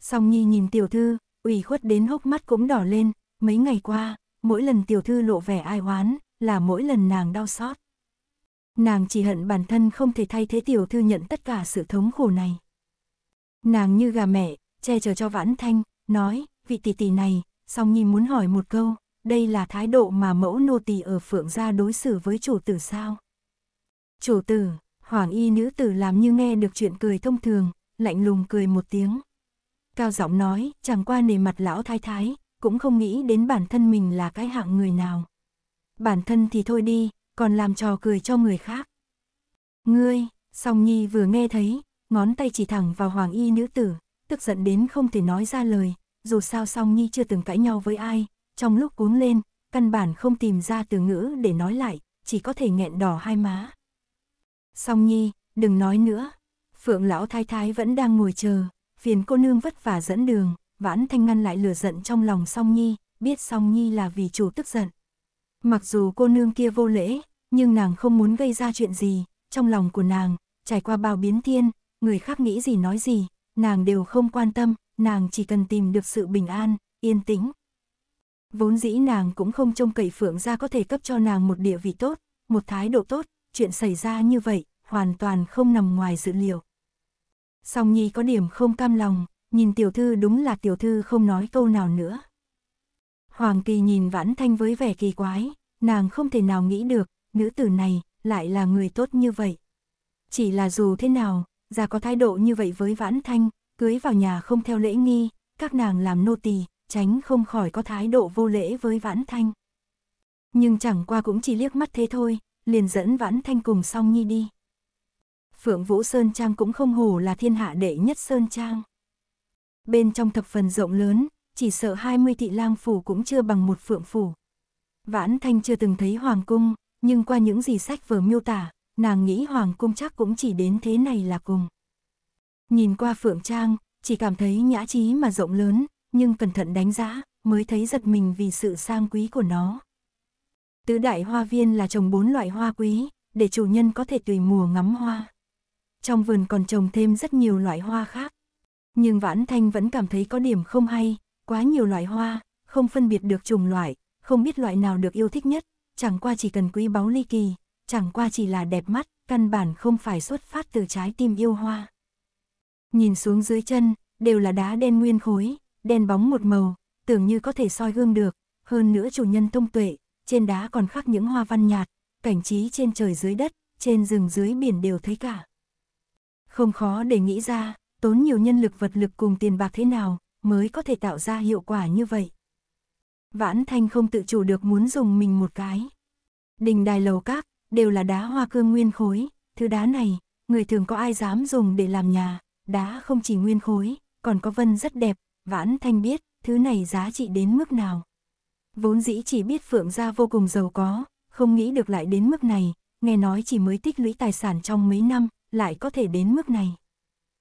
Song Nhi nhìn tiểu thư, ủy khuất đến hốc mắt cũng đỏ lên, mấy ngày qua, mỗi lần tiểu thư lộ vẻ ai oán, là mỗi lần nàng đau xót. Nàng chỉ hận bản thân không thể thay thế tiểu thư nhận tất cả sự thống khổ này. Nàng như gà mẹ, che chở cho vãn thanh, nói, vị tỷ tỷ này, song nhi muốn hỏi một câu, đây là thái độ mà mẫu nô tỳ ở phượng gia đối xử với chủ tử sao? Chủ tử, hoàng y nữ tử làm như nghe được chuyện cười thông thường, lạnh lùng cười một tiếng. Cao giọng nói, chẳng qua nề mặt lão thái thái, cũng không nghĩ đến bản thân mình là cái hạng người nào. Bản thân thì thôi đi, còn làm trò cười cho người khác. Ngươi, song nhi vừa nghe thấy, ngón tay chỉ thẳng vào hoàng y nữ tử, tức giận đến không thể nói ra lời, dù sao song nhi chưa từng cãi nhau với ai, trong lúc cúm lên, căn bản không tìm ra từ ngữ để nói lại, chỉ có thể nghẹn đỏ hai má. Song Nhi, đừng nói nữa. Phượng lão thái thái vẫn đang ngồi chờ, phiền cô nương vất vả dẫn đường, vãn thanh ngăn lại lửa giận trong lòng Song Nhi, biết Song Nhi là vì chủ tức giận. Mặc dù cô nương kia vô lễ, nhưng nàng không muốn gây ra chuyện gì, trong lòng của nàng, trải qua bao biến thiên, người khác nghĩ gì nói gì, nàng đều không quan tâm, nàng chỉ cần tìm được sự bình an, yên tĩnh, Vốn dĩ nàng cũng không trông cậy Phượng gia có thể cấp cho nàng một địa vị tốt, một thái độ tốt, chuyện xảy ra như vậy, hoàn toàn không nằm ngoài dự liệu. Song Nhi có điểm không cam lòng, nhìn tiểu thư đúng là tiểu thư không nói câu nào nữa. Hoàng Kỳ nhìn Vãn Thanh với vẻ kỳ quái, nàng không thể nào nghĩ được, nữ tử này lại là người tốt như vậy. Chỉ là dù thế nào, già có thái độ như vậy với Vãn Thanh, cưới vào nhà không theo lễ nghi, các nàng làm nô tỳ, tránh không khỏi có thái độ vô lễ với Vãn Thanh. Nhưng chẳng qua cũng chỉ liếc mắt thế thôi, liền dẫn Vãn Thanh cùng Song Nhi đi. Phượng Vũ Sơn Trang cũng không hổ là thiên hạ đệ nhất Sơn Trang. Bên trong thập phần rộng lớn, chỉ sợ 20 thị lang phủ cũng chưa bằng một phượng phủ. Vãn Thanh chưa từng thấy Hoàng Cung, nhưng qua những gì sách vừa miêu tả, nàng nghĩ Hoàng Cung chắc cũng chỉ đến thế này là cùng. Nhìn qua Phượng Trang, chỉ cảm thấy nhã trí mà rộng lớn, nhưng cẩn thận đánh giá, mới thấy giật mình vì sự sang quý của nó. Tứ đại hoa viên là trồng bốn loại hoa quý, để chủ nhân có thể tùy mùa ngắm hoa. Trong vườn còn trồng thêm rất nhiều loại hoa khác. Nhưng Vãn Thanh vẫn cảm thấy có điểm không hay, quá nhiều loại hoa, không phân biệt được chủng loại, không biết loại nào được yêu thích nhất, chẳng qua chỉ cần quý báu ly kỳ, chẳng qua chỉ là đẹp mắt, căn bản không phải xuất phát từ trái tim yêu hoa. Nhìn xuống dưới chân, đều là đá đen nguyên khối, đen bóng một màu, tưởng như có thể soi gương được, hơn nữa chủ nhân thông tuệ, trên đá còn khắc những hoa văn nhạt, cảnh trí trên trời dưới đất, trên rừng dưới biển đều thấy cả. Không khó để nghĩ ra, tốn nhiều nhân lực vật lực cùng tiền bạc thế nào mới có thể tạo ra hiệu quả như vậy. Vãn Thanh không tự chủ được muốn dùng mình một cái. Đình đài lầu các đều là đá hoa cương nguyên khối, thứ đá này, người thường có ai dám dùng để làm nhà, đá không chỉ nguyên khối, còn có vân rất đẹp, Vãn Thanh biết, thứ này giá trị đến mức nào. Vốn dĩ chỉ biết Phượng gia vô cùng giàu có, không nghĩ được lại đến mức này, nghe nói chỉ mới tích lũy tài sản trong mấy năm, lại có thể đến mức này.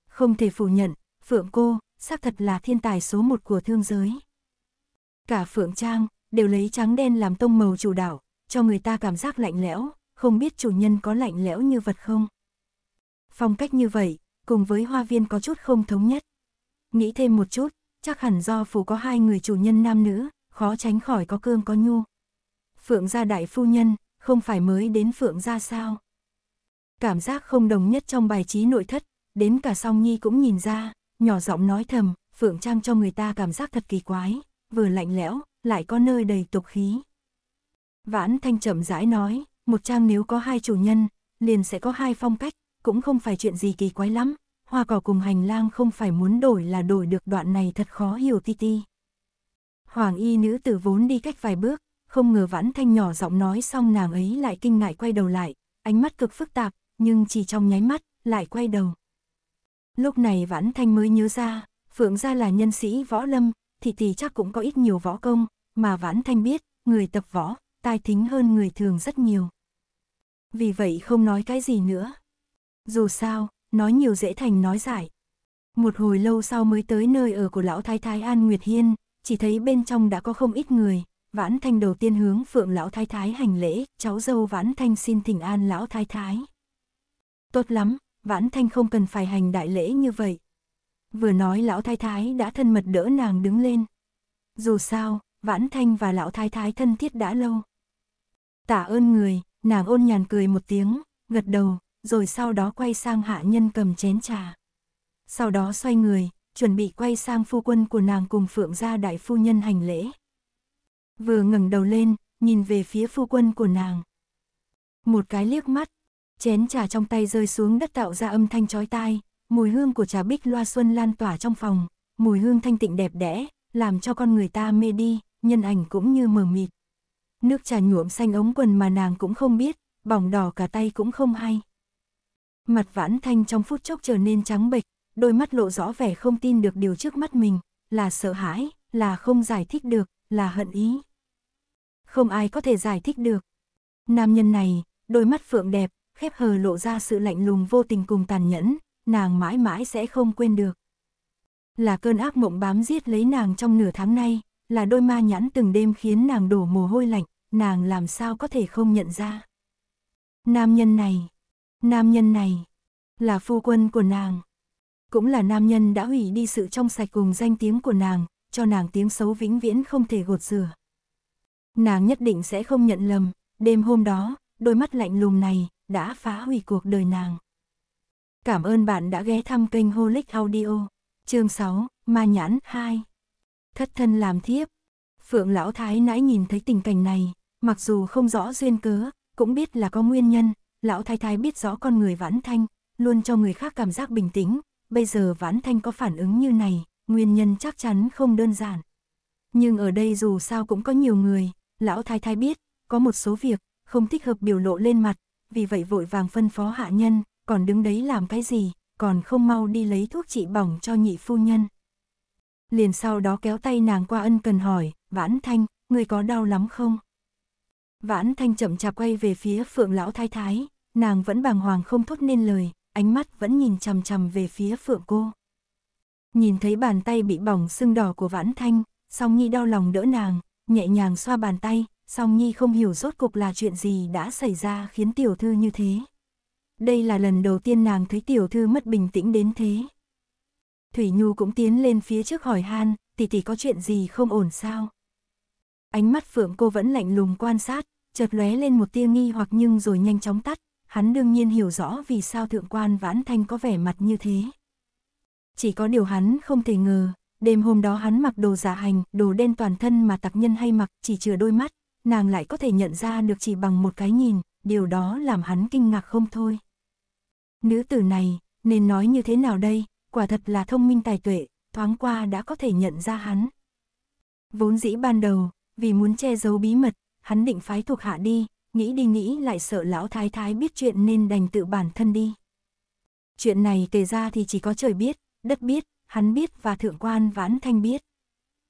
Không thể phủ nhận, Phượng cô, xác thật là thiên tài số một của thương giới. Cả Phượng Trang, đều lấy trắng đen làm tông màu chủ đạo, cho người ta cảm giác lạnh lẽo, không biết chủ nhân có lạnh lẽo như vật không. Phong cách như vậy, cùng với hoa viên có chút không thống nhất. Nghĩ thêm một chút, chắc hẳn do phủ có hai người chủ nhân nam nữ, khó tránh khỏi có cương có nhu. Phượng gia đại phu nhân, không phải mới đến Phượng gia sao? Cảm giác không đồng nhất trong bài trí nội thất, đến cả song nhi cũng nhìn ra, nhỏ giọng nói thầm, Phượng Trang cho người ta cảm giác thật kỳ quái, vừa lạnh lẽo, lại có nơi đầy tục khí. Vãn Thanh chậm rãi nói, một trang nếu có hai chủ nhân, liền sẽ có hai phong cách, cũng không phải chuyện gì kỳ quái lắm, hoa cỏ cùng hành lang không phải muốn đổi là đổi được đoạn này thật khó hiểu ti ti. Hoàng y nữ tử vốn đi cách vài bước, không ngờ vãn thanh nhỏ giọng nói xong nàng ấy lại kinh ngại quay đầu lại, ánh mắt cực phức tạp, nhưng chỉ trong nháy mắt, lại quay đầu. Lúc này vãn thanh mới nhớ ra, phượng gia là nhân sĩ võ lâm, thì thì chắc cũng có ít nhiều võ công, mà vãn thanh biết, người tập võ, tai thính hơn người thường rất nhiều. Vì vậy không nói cái gì nữa. Dù sao, nói nhiều dễ thành nói giải. Một hồi lâu sau mới tới nơi ở của lão thái thái An Nguyệt Hiên, chỉ thấy bên trong đã có không ít người, Vãn Thanh đầu tiên hướng Phượng lão thái thái hành lễ, cháu dâu Vãn Thanh xin thỉnh an lão thái thái. Tốt lắm, Vãn Thanh không cần phải hành đại lễ như vậy. Vừa nói lão thái thái đã thân mật đỡ nàng đứng lên. Dù sao, Vãn Thanh và lão thái thái thân thiết đã lâu. Tạ ơn người, nàng ôn nhàn cười một tiếng, gật đầu, rồi sau đó quay sang hạ nhân cầm chén trà. Sau đó xoay người, chuẩn bị quay sang phu quân của nàng cùng phượng gia đại phu nhân hành lễ. Vừa ngẩng đầu lên, nhìn về phía phu quân của nàng. Một cái liếc mắt, chén trà trong tay rơi xuống đất tạo ra âm thanh chói tai, mùi hương của trà bích loa xuân lan tỏa trong phòng, mùi hương thanh tịnh đẹp đẽ, làm cho con người ta mê đi, nhân ảnh cũng như mờ mịt. Nước trà nhuộm xanh ống quần mà nàng cũng không biết, bỏng đỏ cả tay cũng không hay. Mặt vãn thanh trong phút chốc trở nên trắng bệch, đôi mắt lộ rõ vẻ không tin được điều trước mắt mình, là sợ hãi, là không giải thích được, là hận ý. Không ai có thể giải thích được. Nam nhân này, đôi mắt phượng đẹp, khép hờ lộ ra sự lạnh lùng vô tình cùng tàn nhẫn, nàng mãi mãi sẽ không quên được. Là cơn ác mộng bám giết lấy nàng trong nửa tháng nay, là đôi ma nhãn từng đêm khiến nàng đổ mồ hôi lạnh, nàng làm sao có thể không nhận ra. Nam nhân này, Nam nhân này, là phu quân của nàng. Cũng là nam nhân đã hủy đi sự trong sạch cùng danh tiếng của nàng, cho nàng tiếng xấu vĩnh viễn không thể gột rửa. Nàng nhất định sẽ không nhận lầm, đêm hôm đó, đôi mắt lạnh lùng này đã phá hủy cuộc đời nàng. Cảm ơn bạn đã ghé thăm kênh Holic Audio. Chương 6, Ma Nhãn 2. Thất thân làm thiếp. Phượng lão thái nãy nhìn thấy tình cảnh này, mặc dù không rõ duyên cớ, cũng biết là có nguyên nhân, lão thái thái biết rõ con người Vãn Thanh, luôn cho người khác cảm giác bình tĩnh, bây giờ Vãn Thanh có phản ứng như này, nguyên nhân chắc chắn không đơn giản. Nhưng ở đây dù sao cũng có nhiều người, lão thái thái biết, có một số việc, không thích hợp biểu lộ lên mặt, vì vậy vội vàng phân phó hạ nhân, còn đứng đấy làm cái gì, còn không mau đi lấy thuốc trị bỏng cho nhị phu nhân. Liền sau đó kéo tay nàng qua ân cần hỏi, Vãn Thanh, người có đau lắm không? Vãn Thanh chậm chạp quay về phía phượng lão thái thái, nàng vẫn bàng hoàng không thốt nên lời, ánh mắt vẫn nhìn chằm chằm về phía phượng cô. Nhìn thấy bàn tay bị bỏng sưng đỏ của vãn thanh, song nhi đau lòng đỡ nàng, nhẹ nhàng xoa bàn tay, song nhi không hiểu rốt cục là chuyện gì đã xảy ra khiến tiểu thư như thế. Đây là lần đầu tiên nàng thấy tiểu thư mất bình tĩnh đến thế. Thủy Nhu cũng tiến lên phía trước hỏi han, tỷ tỷ có chuyện gì không ổn sao? Ánh mắt phượng cô vẫn lạnh lùng quan sát, chợt lóe lên một tia nghi hoặc nhưng rồi nhanh chóng tắt, hắn đương nhiên hiểu rõ vì sao thượng quan vãn thanh có vẻ mặt như thế. Chỉ có điều hắn không thể ngờ, đêm hôm đó hắn mặc đồ giả hành, đồ đen toàn thân mà tặc nhân hay mặc chỉ chừa đôi mắt, nàng lại có thể nhận ra được chỉ bằng một cái nhìn, điều đó làm hắn kinh ngạc không thôi. Nữ tử này, nên nói như thế nào đây, quả thật là thông minh tài tuệ, thoáng qua đã có thể nhận ra hắn. Vốn dĩ ban đầu, vì muốn che giấu bí mật, hắn định phái thuộc hạ đi, nghĩ đi nghĩ lại sợ lão thái thái biết chuyện nên đành tự bản thân đi. Chuyện này kể ra thì chỉ có trời biết, đất biết, hắn biết và thượng quan vãn thanh biết.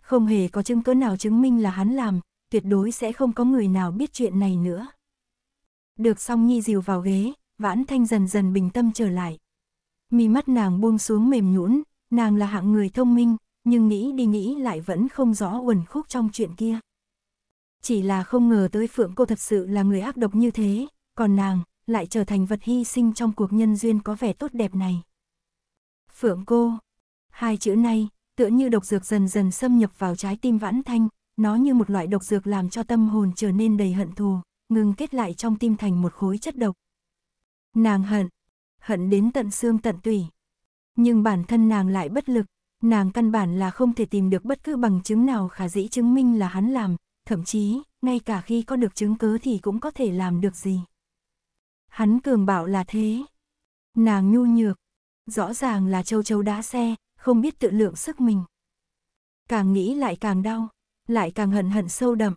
Không hề có chứng cứ nào chứng minh là hắn làm, tuyệt đối sẽ không có người nào biết chuyện này nữa. Được xong nhi dìu vào ghế, vãn thanh dần dần bình tâm trở lại. Mi mắt nàng buông xuống mềm nhũn, nàng là hạng người thông minh, nhưng nghĩ đi nghĩ lại vẫn không rõ uẩn khúc trong chuyện kia chỉ là không ngờ tới Phượng cô thật sự là người ác độc như thế, còn nàng lại trở thành vật hy sinh trong cuộc nhân duyên có vẻ tốt đẹp này. Phượng cô, hai chữ này tựa như độc dược dần dần xâm nhập vào trái tim Vãn Thanh, nó như một loại độc dược làm cho tâm hồn trở nên đầy hận thù, ngừng kết lại trong tim thành một khối chất độc. Nàng hận, hận đến tận xương tận tủy. Nhưng bản thân nàng lại bất lực, nàng căn bản là không thể tìm được bất cứ bằng chứng nào khả dĩ chứng minh là hắn làm, thậm chí, ngay cả khi có được chứng cứ thì cũng có thể làm được gì. Hắn cường bảo là thế. Nàng nhu nhược, rõ ràng là châu châu đã xe, không biết tự lượng sức mình. Càng nghĩ lại càng đau, lại càng hận hận sâu đậm.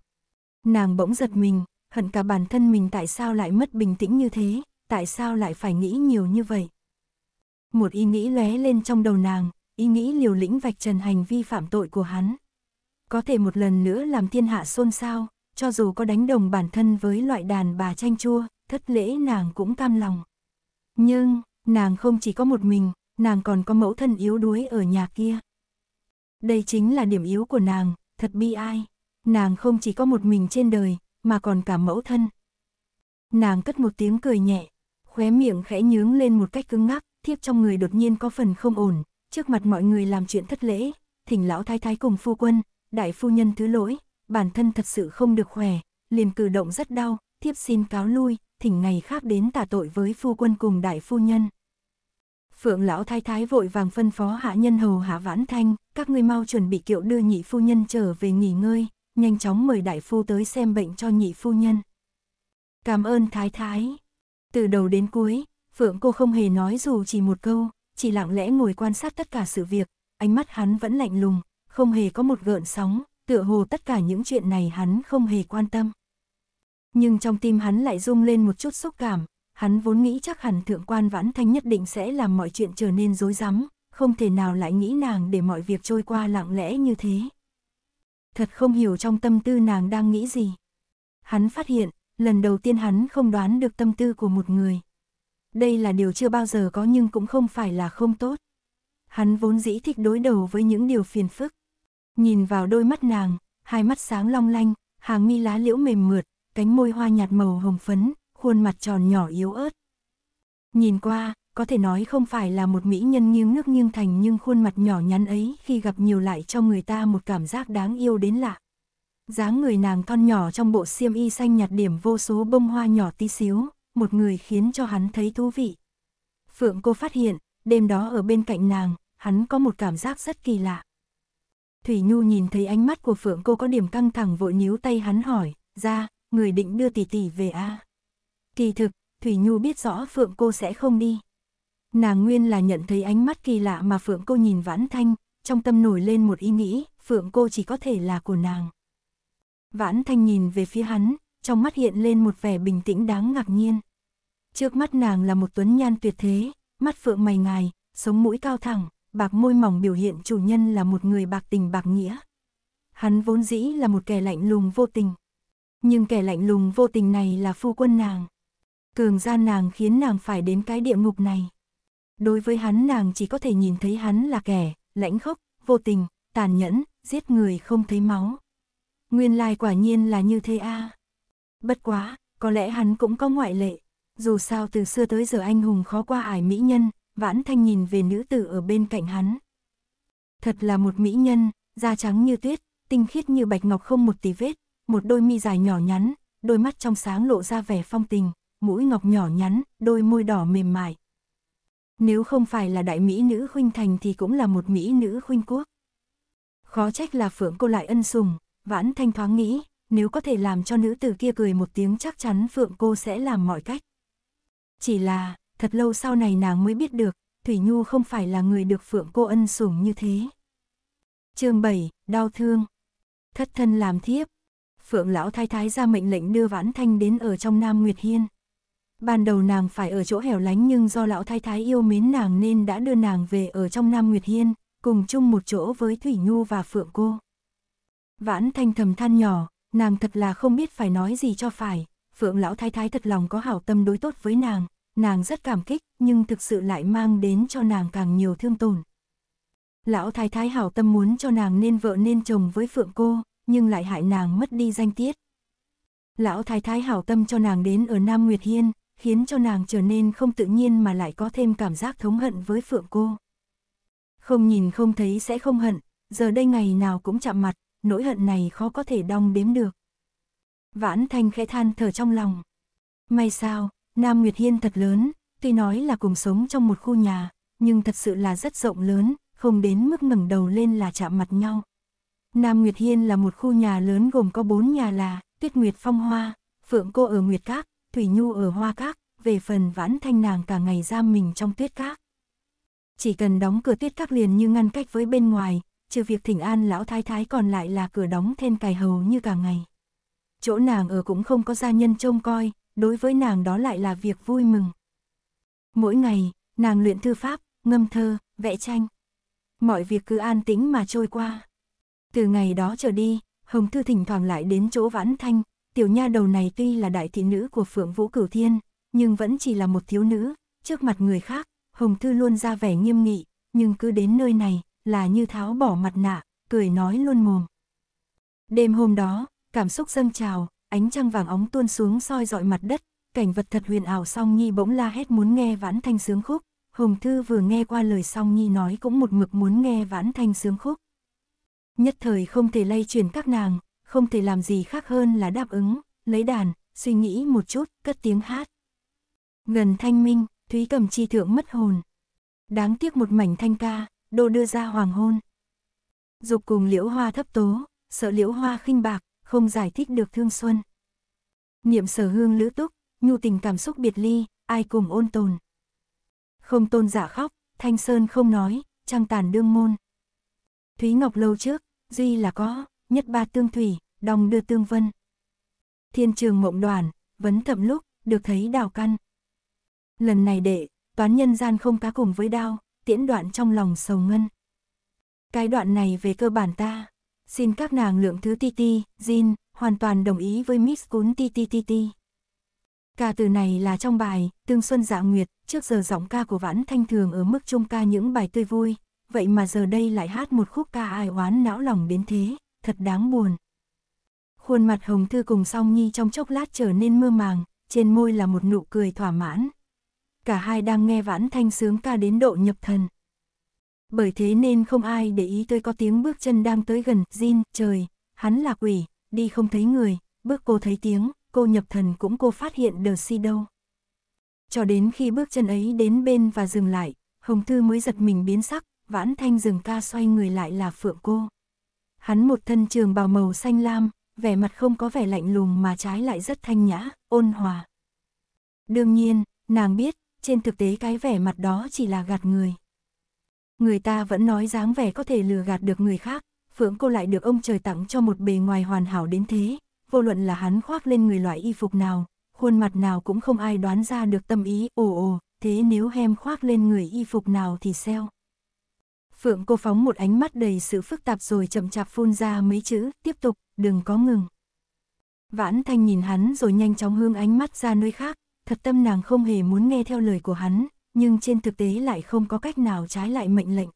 Nàng bỗng giật mình, hận cả bản thân mình tại sao lại mất bình tĩnh như thế, tại sao lại phải nghĩ nhiều như vậy. Một ý nghĩ lóe lên trong đầu nàng, ý nghĩ liều lĩnh vạch trần hành vi phạm tội của hắn có thể một lần nữa làm thiên hạ xôn xao, cho dù có đánh đồng bản thân với loại đàn bà chanh chua, thất lễ nàng cũng cam lòng. Nhưng, nàng không chỉ có một mình, nàng còn có mẫu thân yếu đuối ở nhà kia. Đây chính là điểm yếu của nàng, thật bi ai. Nàng không chỉ có một mình trên đời, mà còn cả mẫu thân. Nàng cất một tiếng cười nhẹ, khóe miệng khẽ nhướng lên một cách cứng ngắc, thiếp trong người đột nhiên có phần không ổn, trước mặt mọi người làm chuyện thất lễ, thỉnh lão thái thái cùng phu quân, đại phu nhân thứ lỗi, bản thân thật sự không được khỏe, liền cử động rất đau, thiếp xin cáo lui, thỉnh ngày khác đến tả tội với phu quân cùng đại phu nhân. Phượng lão thái thái vội vàng phân phó hạ nhân hầu hạ vãn thanh, các ngươi mau chuẩn bị kiệu đưa nhị phu nhân trở về nghỉ ngơi, nhanh chóng mời đại phu tới xem bệnh cho nhị phu nhân. Cảm ơn thái thái. Từ đầu đến cuối, Phượng cô không hề nói dù chỉ một câu, chỉ lặng lẽ ngồi quan sát tất cả sự việc, ánh mắt hắn vẫn lạnh lùng, không hề có một gợn sóng, tựa hồ tất cả những chuyện này hắn không hề quan tâm. Nhưng trong tim hắn lại rung lên một chút xúc cảm, hắn vốn nghĩ chắc hẳn thượng quan vãn thanh nhất định sẽ làm mọi chuyện trở nên rối rắm, không thể nào lại nghĩ nàng để mọi việc trôi qua lặng lẽ như thế. Thật không hiểu trong tâm tư nàng đang nghĩ gì. Hắn phát hiện, lần đầu tiên hắn không đoán được tâm tư của một người. Đây là điều chưa bao giờ có nhưng cũng không phải là không tốt. Hắn vốn dĩ thích đối đầu với những điều phiền phức. Nhìn vào đôi mắt nàng, hai mắt sáng long lanh, hàng mi lá liễu mềm mượt, cánh môi hoa nhạt màu hồng phấn, khuôn mặt tròn nhỏ yếu ớt. Nhìn qua, có thể nói không phải là một mỹ nhân nghiêng nước nghiêng thành nhưng khuôn mặt nhỏ nhắn ấy khi gặp nhiều lại cho người ta một cảm giác đáng yêu đến lạ. dáng người nàng thon nhỏ trong bộ xiêm y xanh nhạt điểm vô số bông hoa nhỏ tí xíu, một người khiến cho hắn thấy thú vị. Phượng cô phát hiện, đêm đó ở bên cạnh nàng, hắn có một cảm giác rất kỳ lạ. Thủy Nhu nhìn thấy ánh mắt của Phượng cô có điểm căng thẳng vội níu tay hắn hỏi, ra, người định đưa tỷ tỷ về à? Kỳ thực, Thủy Nhu biết rõ Phượng cô sẽ không đi. Nàng nguyên là nhận thấy ánh mắt kỳ lạ mà Phượng cô nhìn Vãn Thanh, trong tâm nổi lên một ý nghĩ, Phượng cô chỉ có thể là của nàng. Vãn Thanh nhìn về phía hắn, trong mắt hiện lên một vẻ bình tĩnh đáng ngạc nhiên. Trước mắt nàng là một tuấn nhan tuyệt thế, mắt phượng mày ngài, sống mũi cao thẳng, bạc môi mỏng biểu hiện chủ nhân là một người bạc tình bạc nghĩa. Hắn vốn dĩ là một kẻ lạnh lùng vô tình. Nhưng kẻ lạnh lùng vô tình này là phu quân nàng. Cường gia nàng khiến nàng phải đến cái địa ngục này. Đối với hắn nàng chỉ có thể nhìn thấy hắn là kẻ, lãnh khốc, vô tình, tàn nhẫn, giết người không thấy máu. Nguyên lai quả nhiên là như thế a. À. Bất quá, có lẽ hắn cũng có ngoại lệ. Dù sao từ xưa tới giờ anh hùng khó qua ải mỹ nhân, Vãn Thanh nhìn về nữ tử ở bên cạnh hắn. Thật là một mỹ nhân, da trắng như tuyết, tinh khiết như bạch ngọc không một tí vết, một đôi mi dài nhỏ nhắn, đôi mắt trong sáng lộ ra vẻ phong tình, mũi ngọc nhỏ nhắn, đôi môi đỏ mềm mại. Nếu không phải là đại mỹ nữ khuynh thành thì cũng là một mỹ nữ khuynh quốc. Khó trách là phượng cô lại ân sùng, vãn thanh thoáng nghĩ, nếu có thể làm cho nữ tử kia cười một tiếng chắc chắn phượng cô sẽ làm mọi cách. Chỉ là, thật lâu sau này nàng mới biết được, Thủy Nhu không phải là người được Phượng cô ân sủng như thế. chương 7, đau thương. Thất thân làm thiếp. Phượng lão thái thái ra mệnh lệnh đưa Vãn Thanh đến ở trong Nam Nguyệt Hiên. Ban đầu nàng phải ở chỗ hẻo lánh nhưng do lão thái thái yêu mến nàng nên đã đưa nàng về ở trong Nam Nguyệt Hiên, cùng chung một chỗ với Thủy Nhu và Phượng cô. Vãn Thanh thầm than nhỏ, nàng thật là không biết phải nói gì cho phải, Phượng lão thái thái thật lòng có hảo tâm đối tốt với nàng, nàng rất cảm kích, nhưng thực sự lại mang đến cho nàng càng nhiều thương tổn. Lão thái thái hảo tâm muốn cho nàng nên vợ nên chồng với phượng cô, nhưng lại hại nàng mất đi danh tiết. Lão thái thái hảo tâm cho nàng đến ở Nam Nguyệt Hiên, khiến cho nàng trở nên không tự nhiên mà lại có thêm cảm giác thống hận với phượng cô. Không nhìn không thấy sẽ không hận, giờ đây ngày nào cũng chạm mặt, nỗi hận này khó có thể đong đếm được. Vãn thanh khẽ than thở trong lòng. May sao, Nam Nguyệt Hiên thật lớn, tuy nói là cùng sống trong một khu nhà, nhưng thật sự là rất rộng lớn, không đến mức ngẩng đầu lên là chạm mặt nhau. Nam Nguyệt Hiên là một khu nhà lớn gồm có bốn nhà là Tuyết Nguyệt Phong Hoa, Phượng Cô ở Nguyệt Các, Thủy Nhu ở Hoa Các, về phần vãn thanh nàng cả ngày giam mình trong tuyết các. Chỉ cần đóng cửa tuyết các liền như ngăn cách với bên ngoài, trừ việc thỉnh an lão thái thái còn lại là cửa đóng then cài hầu như cả ngày. Chỗ nàng ở cũng không có gia nhân trông coi, đối với nàng đó lại là việc vui mừng. Mỗi ngày, nàng luyện thư pháp, ngâm thơ, vẽ tranh. Mọi việc cứ an tĩnh mà trôi qua. Từ ngày đó trở đi, Hồng Thư thỉnh thoảng lại đến chỗ Vãn Thanh, tiểu nha đầu này tuy là đại thị nữ của Phượng Vũ Cửu Thiên, nhưng vẫn chỉ là một thiếu nữ, trước mặt người khác, Hồng Thư luôn ra vẻ nghiêm nghị, nhưng cứ đến nơi này, là như tháo bỏ mặt nạ, cười nói luôn mồm. Đêm hôm đó, cảm xúc dâng trào, ánh trăng vàng óng tuôn xuống soi dọi mặt đất, cảnh vật thật huyền ảo song nhi bỗng la hét muốn nghe vãn thanh sướng khúc, Hồng Thư vừa nghe qua lời song nhi nói cũng một mực muốn nghe vãn thanh sướng khúc. Nhất thời không thể lay chuyển các nàng, không thể làm gì khác hơn là đáp ứng, lấy đàn, suy nghĩ một chút, cất tiếng hát. gần thanh minh, Thúy cầm chi thượng mất hồn. Đáng tiếc một mảnh thanh ca, đô đưa ra hoàng hôn. Dục cùng liễu hoa thấp tố, sợ liễu hoa khinh bạc, không giải thích được thương xuân. Niệm sở hương lữ túc, nhu tình cảm xúc biệt ly, ai cùng ôn tồn. Không tôn giả khóc, thanh sơn không nói, trăng tàn đương môn. Thúy Ngọc lâu trước, duy là có, nhất ba tương thủy, đồng đưa tương vân. Thiên trường mộng đoàn, vấn thậm lúc, được thấy đào căn. Lần này đệ, toán nhân gian không cá cùng với đao, tiễn đoạn trong lòng sầu ngân. Cái đoạn này về cơ bản ta, Xin các nàng lượng thứ ti ti, Jin, hoàn toàn đồng ý với Miss Cún ti ti ti ti. Ca từ này là trong bài, Tương Xuân Dạ Nguyệt, trước giờ giọng ca của Vãn Thanh thường ở mức trung ca những bài tươi vui, vậy mà giờ đây lại hát một khúc ca ai oán não lòng đến thế, thật đáng buồn. Khuôn mặt Hồng Thư cùng Song Nhi trong chốc lát trở nên mơ màng, trên môi là một nụ cười thỏa mãn. Cả hai đang nghe Vãn Thanh sướng ca đến độ nhập thần. Bởi thế nên không ai để ý tới có tiếng bước chân đang tới gần, Jin, trời, hắn là quỷ, đi không thấy người, bước cô thấy tiếng, cô nhập thần cũng cô phát hiện được si đâu. Cho đến khi bước chân ấy đến bên và dừng lại, Hồng Thư mới giật mình biến sắc, vãn thanh dừng ca xoay người lại là phượng cô. Hắn một thân trường bào màu xanh lam, vẻ mặt không có vẻ lạnh lùng mà trái lại rất thanh nhã, ôn hòa. Đương nhiên, nàng biết, trên thực tế cái vẻ mặt đó chỉ là gạt người. Người ta vẫn nói dáng vẻ có thể lừa gạt được người khác, phượng cô lại được ông trời tặng cho một bề ngoài hoàn hảo đến thế, vô luận là hắn khoác lên người loại y phục nào, khuôn mặt nào cũng không ai đoán ra được tâm ý, ồ ồ, thế nếu hem khoác lên người y phục nào thì sao? Phượng cô phóng một ánh mắt đầy sự phức tạp rồi chậm chạp phun ra mấy chữ, tiếp tục, đừng có ngừng. Vãn thanh nhìn hắn rồi nhanh chóng hướng ánh mắt ra nơi khác, thật tâm nàng không hề muốn nghe theo lời của hắn, nhưng trên thực tế lại không có cách nào trái lại mệnh lệnh.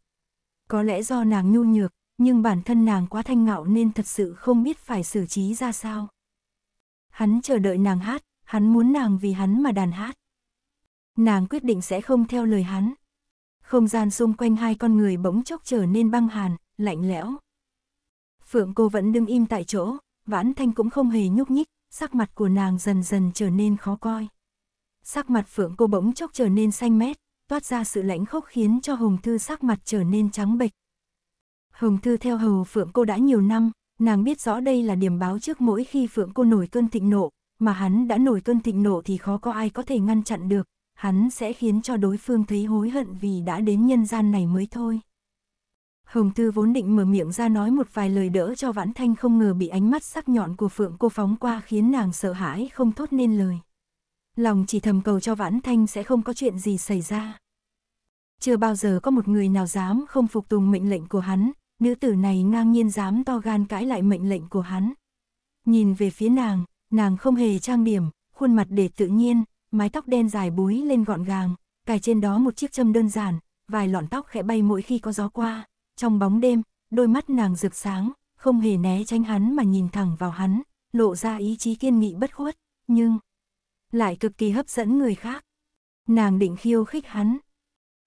Có lẽ do nàng nhu nhược, nhưng bản thân nàng quá thanh ngạo nên thật sự không biết phải xử trí ra sao. Hắn chờ đợi nàng hát, hắn muốn nàng vì hắn mà đàn hát. Nàng quyết định sẽ không theo lời hắn. Không gian xung quanh hai con người bỗng chốc trở nên băng hàn, lạnh lẽo. Phượng cô vẫn đứng im tại chỗ, vãn thanh cũng không hề nhúc nhích, sắc mặt của nàng dần dần trở nên khó coi sắc mặt phượng cô bỗng chốc trở nên xanh mét, toát ra sự lãnh khốc khiến cho Hồng Thư sắc mặt trở nên trắng bệch. Hồng Thư theo hầu phượng cô đã nhiều năm, nàng biết rõ đây là điểm báo trước mỗi khi phượng cô nổi cơn thịnh nộ, mà hắn đã nổi cơn thịnh nộ thì khó có ai có thể ngăn chặn được, hắn sẽ khiến cho đối phương thấy hối hận vì đã đến nhân gian này mới thôi. Hồng Thư vốn định mở miệng ra nói một vài lời đỡ cho Vãn Thanh không ngờ bị ánh mắt sắc nhọn của Phượng cô phóng qua khiến nàng sợ hãi không thốt nên lời. Lòng chỉ thầm cầu cho Vãn Thanh sẽ không có chuyện gì xảy ra. Chưa bao giờ có một người nào dám không phục tùng mệnh lệnh của hắn, nữ tử này ngang nhiên dám to gan cãi lại mệnh lệnh của hắn. Nhìn về phía nàng, nàng không hề trang điểm, khuôn mặt để tự nhiên, mái tóc đen dài búi lên gọn gàng, cài trên đó một chiếc châm đơn giản, vài lọn tóc khẽ bay mỗi khi có gió qua. Trong bóng đêm, đôi mắt nàng rực sáng, không hề né tránh hắn mà nhìn thẳng vào hắn, lộ ra ý chí kiên nghị bất khuất, nhưng lại cực kỳ hấp dẫn người khác. Nàng định khiêu khích hắn.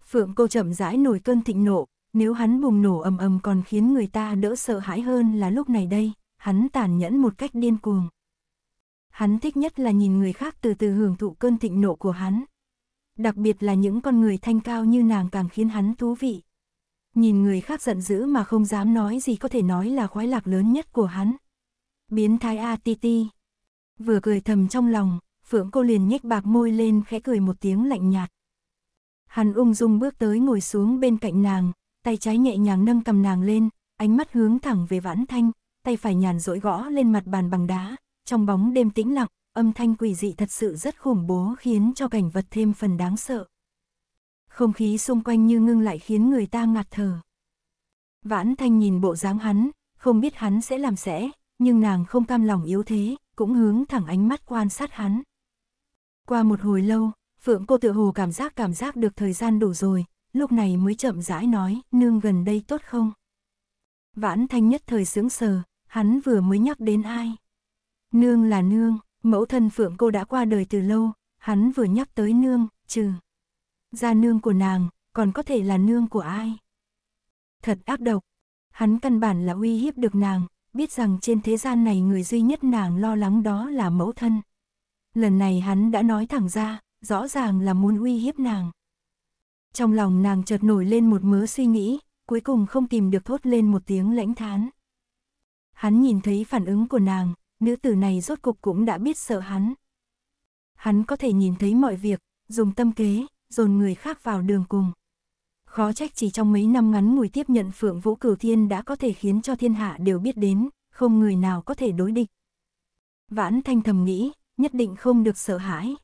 Phượng cô chậm rãi nổi cơn thịnh nộ, nếu hắn bùng nổ ầm ầm còn khiến người ta đỡ sợ hãi hơn là lúc này đây, hắn tàn nhẫn một cách điên cuồng. Hắn thích nhất là nhìn người khác từ từ hưởng thụ cơn thịnh nộ của hắn. Đặc biệt là những con người thanh cao như nàng càng khiến hắn thú vị. Nhìn người khác giận dữ mà không dám nói gì có thể nói là khoái lạc lớn nhất của hắn. Biến thái ATT. Vừa cười thầm trong lòng, Phượng cô liền nhếch bạc môi lên khẽ cười một tiếng lạnh nhạt. Hắn ung dung bước tới ngồi xuống bên cạnh nàng, tay trái nhẹ nhàng nâng cầm nàng lên, ánh mắt hướng thẳng về vãn thanh, tay phải nhàn rỗi gõ lên mặt bàn bằng đá, trong bóng đêm tĩnh lặng, âm thanh quỷ dị thật sự rất khủng bố khiến cho cảnh vật thêm phần đáng sợ. Không khí xung quanh như ngưng lại khiến người ta ngạt thở. Vãn thanh nhìn bộ dáng hắn, không biết hắn sẽ làm sẽ, nhưng nàng không cam lòng yếu thế, cũng hướng thẳng ánh mắt quan sát hắn. Qua một hồi lâu, Phượng cô tự hồ cảm giác cảm giác được thời gian đủ rồi, lúc này mới chậm rãi nói, nương gần đây tốt không? Vãn thanh nhất thời sững sờ, hắn vừa mới nhắc đến ai? Nương là nương, mẫu thân Phượng cô đã qua đời từ lâu, hắn vừa nhắc tới nương, trừ. gia nương của nàng, còn có thể là nương của ai? Thật ác độc, hắn căn bản là uy hiếp được nàng, biết rằng trên thế gian này người duy nhất nàng lo lắng đó là mẫu thân lần này hắn đã nói thẳng ra, rõ ràng là muốn uy hiếp nàng. Trong lòng nàng chợt nổi lên một mớ suy nghĩ, cuối cùng không tìm được thốt lên một tiếng lãnh thán. Hắn nhìn thấy phản ứng của nàng, nữ tử này rốt cục cũng đã biết sợ hắn. Hắn có thể nhìn thấy mọi việc, dùng tâm kế, dồn người khác vào đường cùng. Khó trách chỉ trong mấy năm ngắn ngủi tiếp nhận Phượng Vũ Cửu Thiên đã có thể khiến cho thiên hạ đều biết đến, không người nào có thể đối địch. Vãn Thanh thầm nghĩ, nhất định không được sợ hãi.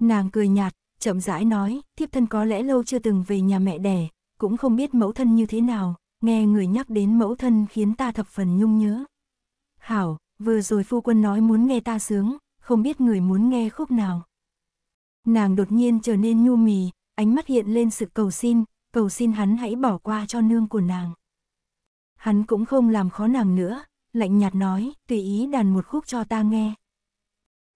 Nàng cười nhạt, chậm rãi nói, thiếp thân có lẽ lâu chưa từng về nhà mẹ đẻ, cũng không biết mẫu thân như thế nào, nghe người nhắc đến mẫu thân khiến ta thập phần nhung nhớ. Hảo, vừa rồi phu quân nói muốn nghe ta sướng, không biết người muốn nghe khúc nào. Nàng đột nhiên trở nên nhu mì, ánh mắt hiện lên sự cầu xin, cầu xin hắn hãy bỏ qua cho nương của nàng. Hắn cũng không làm khó nàng nữa, lạnh nhạt nói, tùy ý đàn một khúc cho ta nghe.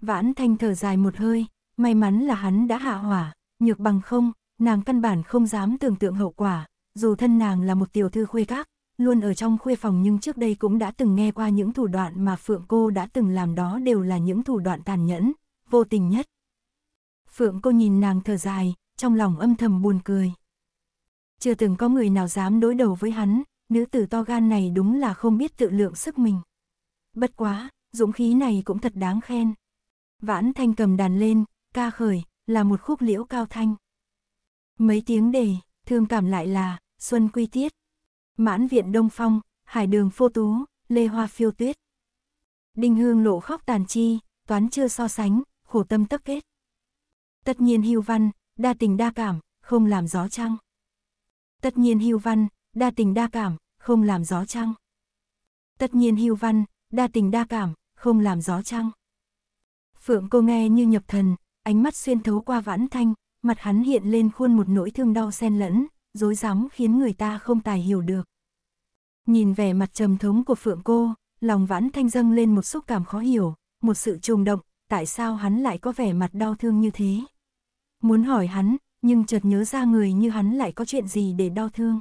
Vãn thanh thở dài một hơi, may mắn là hắn đã hạ hỏa, nhược bằng không, nàng căn bản không dám tưởng tượng hậu quả, dù thân nàng là một tiểu thư khuê các, luôn ở trong khuê phòng nhưng trước đây cũng đã từng nghe qua những thủ đoạn mà Phượng cô đã từng làm đó đều là những thủ đoạn tàn nhẫn, vô tình nhất. Phượng cô nhìn nàng thở dài, trong lòng âm thầm buồn cười. Chưa từng có người nào dám đối đầu với hắn, nữ tử to gan này đúng là không biết tự lượng sức mình. Bất quá, dũng khí này cũng thật đáng khen. Vãn thanh cầm đàn lên, ca khởi, là một khúc liễu cao thanh. Mấy tiếng đề, thương cảm lại là, xuân quy tiết. Mãn viện đông phong, hải đường phô tú, lê hoa phiêu tuyết. Đinh hương lộ khóc tàn chi, toán chưa so sánh, khổ tâm tất kết. Tất nhiên hưu văn, đa tình đa cảm, không làm gió trăng. Tất nhiên hưu văn, đa tình đa cảm, không làm gió trăng. Tất nhiên hưu văn, đa tình đa cảm, không làm gió trăng. Phượng cô nghe như nhập thần, ánh mắt xuyên thấu qua vãn thanh, mặt hắn hiện lên khuôn một nỗi thương đau xen lẫn, dối rắm khiến người ta không tài hiểu được. Nhìn vẻ mặt trầm thống của Phượng cô, lòng vãn thanh dâng lên một xúc cảm khó hiểu, một sự trùng động, tại sao hắn lại có vẻ mặt đau thương như thế. Muốn hỏi hắn, nhưng chợt nhớ ra người như hắn lại có chuyện gì để đau thương.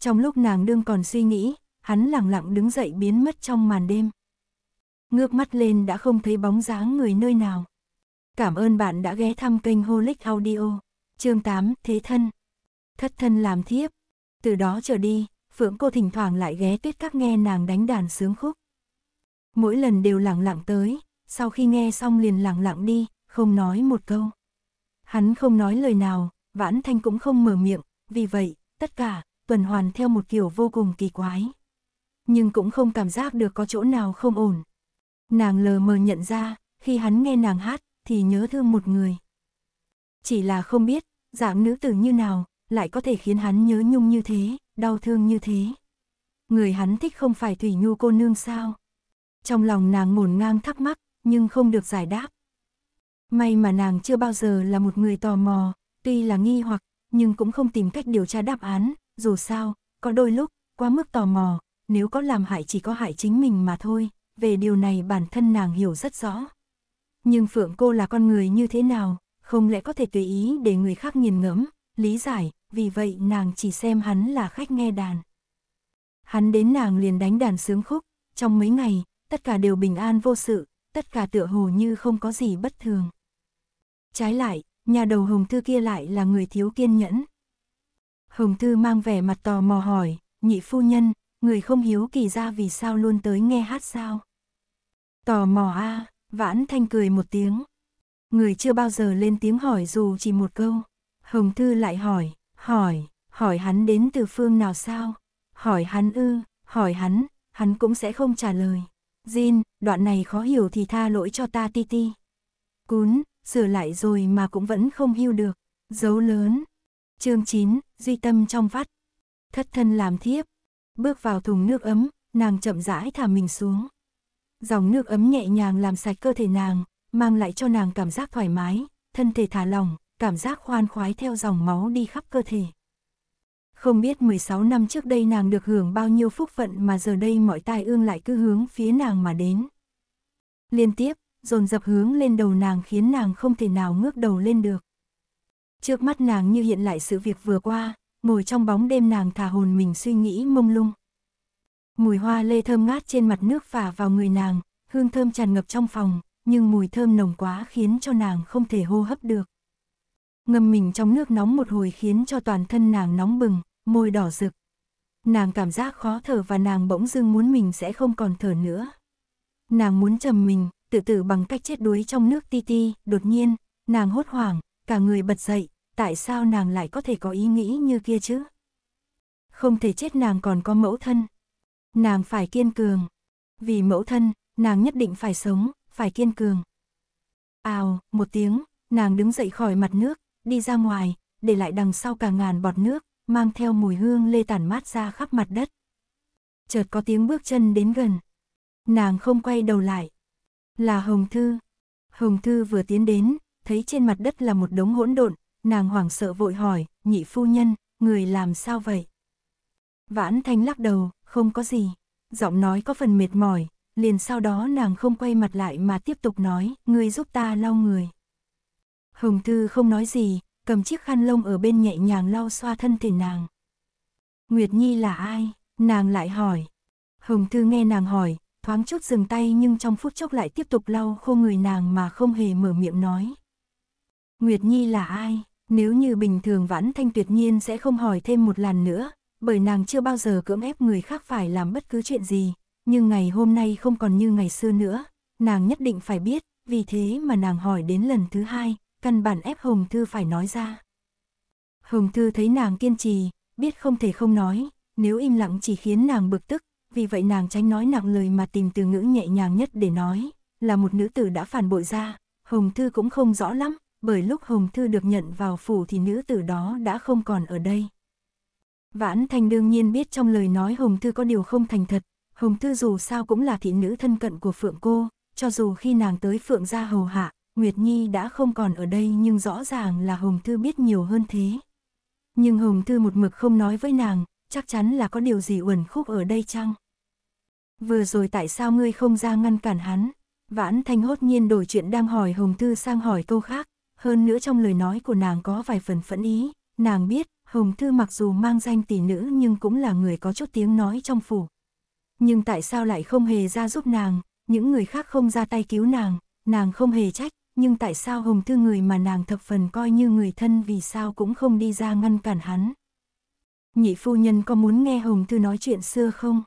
Trong lúc nàng đương còn suy nghĩ, hắn lặng lặng đứng dậy biến mất trong màn đêm ngước mắt lên đã không thấy bóng dáng người nơi nào. Cảm ơn bạn đã ghé thăm kênh Holic Audio. Chương 8, Thế thân. Thất thân làm thiếp. Từ đó trở đi, Phượng cô thỉnh thoảng lại ghé tuyết các nghe nàng đánh đàn sướng khúc. Mỗi lần đều lặng lặng tới, sau khi nghe xong liền lặng lặng đi, không nói một câu. Hắn không nói lời nào, Vãn Thanh cũng không mở miệng, vì vậy, tất cả, tuần hoàn theo một kiểu vô cùng kỳ quái. Nhưng cũng không cảm giác được có chỗ nào không ổn. Nàng lờ mờ nhận ra, khi hắn nghe nàng hát, thì nhớ thương một người. Chỉ là không biết, dạng nữ tử như nào, lại có thể khiến hắn nhớ nhung như thế, đau thương như thế. Người hắn thích không phải Thủy Nhu cô nương sao? Trong lòng nàng ngổn ngang thắc mắc, nhưng không được giải đáp. May mà nàng chưa bao giờ là một người tò mò, tuy là nghi hoặc, nhưng cũng không tìm cách điều tra đáp án, dù sao, có đôi lúc, quá mức tò mò, nếu có làm hại chỉ có hại chính mình mà thôi về điều này bản thân nàng hiểu rất rõ. Nhưng Phượng cô là con người như thế nào, không lẽ có thể tùy ý để người khác nghiền ngẫm, lý giải, vì vậy nàng chỉ xem hắn là khách nghe đàn. Hắn đến nàng liền đánh đàn sướng khúc, trong mấy ngày, tất cả đều bình an vô sự, tất cả tựa hồ như không có gì bất thường. Trái lại, nhà đầu Hồng Thư kia lại là người thiếu kiên nhẫn. Hồng Thư mang vẻ mặt tò mò hỏi, nhị phu nhân, người không hiếu kỳ ra vì sao luôn tới nghe hát sao? Tò mò a à, Vãn Thanh cười một tiếng. Người chưa bao giờ lên tiếng hỏi dù chỉ một câu. Hồng Thư lại hỏi, hỏi, hỏi hắn đến từ phương nào sao? Hỏi hắn ư, hỏi hắn, hắn cũng sẽ không trả lời. Jin, đoạn này khó hiểu thì tha lỗi cho ta ti ti. Cún, sửa lại rồi mà cũng vẫn không hưu được. Dấu lớn. Chương 9, duy tâm trong vắt. Thất thân làm thiếp. Bước vào thùng nước ấm, nàng chậm rãi thả mình xuống. Dòng nước ấm nhẹ nhàng làm sạch cơ thể nàng, mang lại cho nàng cảm giác thoải mái, thân thể thả lỏng, cảm giác khoan khoái theo dòng máu đi khắp cơ thể. Không biết 16 năm trước đây nàng được hưởng bao nhiêu phúc phận mà giờ đây mọi tai ương lại cứ hướng phía nàng mà đến. Liên tiếp, dồn dập hướng lên đầu nàng khiến nàng không thể nào ngước đầu lên được. Trước mắt nàng như hiện lại sự việc vừa qua, ngồi trong bóng đêm nàng thả hồn mình suy nghĩ mông lung. Mùi hoa lê thơm ngát trên mặt nước phả vào người nàng, hương thơm tràn ngập trong phòng, nhưng mùi thơm nồng quá khiến cho nàng không thể hô hấp được. Ngâm mình trong nước nóng một hồi khiến cho toàn thân nàng nóng bừng, môi đỏ rực. Nàng cảm giác khó thở và nàng bỗng dưng muốn mình sẽ không còn thở nữa. Nàng muốn trầm mình, tự tử bằng cách chết đuối trong nước ti ti, đột nhiên, nàng hốt hoảng, cả người bật dậy, tại sao nàng lại có thể có ý nghĩ như kia chứ? Không thể chết nàng còn có mẫu thân, nàng phải kiên cường. Vì mẫu thân, nàng nhất định phải sống, phải kiên cường. Ào, một tiếng, nàng đứng dậy khỏi mặt nước, đi ra ngoài, để lại đằng sau cả ngàn bọt nước, mang theo mùi hương lê tản mát ra khắp mặt đất. Chợt có tiếng bước chân đến gần. Nàng không quay đầu lại. Là Hồng Thư. Hồng Thư vừa tiến đến, thấy trên mặt đất là một đống hỗn độn, nàng hoảng sợ vội hỏi, nhị phu nhân, người làm sao vậy? Vãn Thanh lắc đầu, không có gì. Giọng nói có phần mệt mỏi, liền sau đó nàng không quay mặt lại mà tiếp tục nói, ngươi giúp ta lau người. Hồng Thư không nói gì, cầm chiếc khăn lông ở bên nhẹ nhàng lau xoa thân thể nàng. Nguyệt Nhi là ai? Nàng lại hỏi. Hồng Thư nghe nàng hỏi, thoáng chút dừng tay nhưng trong phút chốc lại tiếp tục lau khô người nàng mà không hề mở miệng nói. Nguyệt Nhi là ai? Nếu như bình thường Vãn Thanh tuyệt nhiên sẽ không hỏi thêm một lần nữa, bởi nàng chưa bao giờ cưỡng ép người khác phải làm bất cứ chuyện gì, nhưng ngày hôm nay không còn như ngày xưa nữa, nàng nhất định phải biết, vì thế mà nàng hỏi đến lần thứ hai, căn bản ép Hồng Thư phải nói ra. Hồng Thư thấy nàng kiên trì, biết không thể không nói, nếu im lặng chỉ khiến nàng bực tức, vì vậy nàng tránh nói nặng lời mà tìm từ ngữ nhẹ nhàng nhất để nói, là một nữ tử đã phản bội ra, Hồng Thư cũng không rõ lắm, bởi lúc Hồng Thư được nhận vào phủ thì nữ tử đó đã không còn ở đây. Vãn Thanh đương nhiên biết trong lời nói Hồng Thư có điều không thành thật, Hồng Thư dù sao cũng là thị nữ thân cận của Phượng cô, cho dù khi nàng tới Phượng gia hầu hạ, Nguyệt Nhi đã không còn ở đây nhưng rõ ràng là Hồng Thư biết nhiều hơn thế. Nhưng Hồng Thư một mực không nói với nàng, chắc chắn là có điều gì uẩn khúc ở đây chăng? Vừa rồi tại sao ngươi không ra ngăn cản hắn? Vãn Thanh hốt nhiên đổi chuyện đang hỏi Hồng Thư sang hỏi câu khác, hơn nữa trong lời nói của nàng có vài phần phẫn ý, nàng biết, Hồng Thư mặc dù mang danh tỷ nữ nhưng cũng là người có chút tiếng nói trong phủ. Nhưng tại sao lại không hề ra giúp nàng, những người khác không ra tay cứu nàng, nàng không hề trách, nhưng tại sao Hồng Thư người mà nàng thập phần coi như người thân vì sao cũng không đi ra ngăn cản hắn. Nhị phu nhân có muốn nghe Hồng Thư nói chuyện xưa không?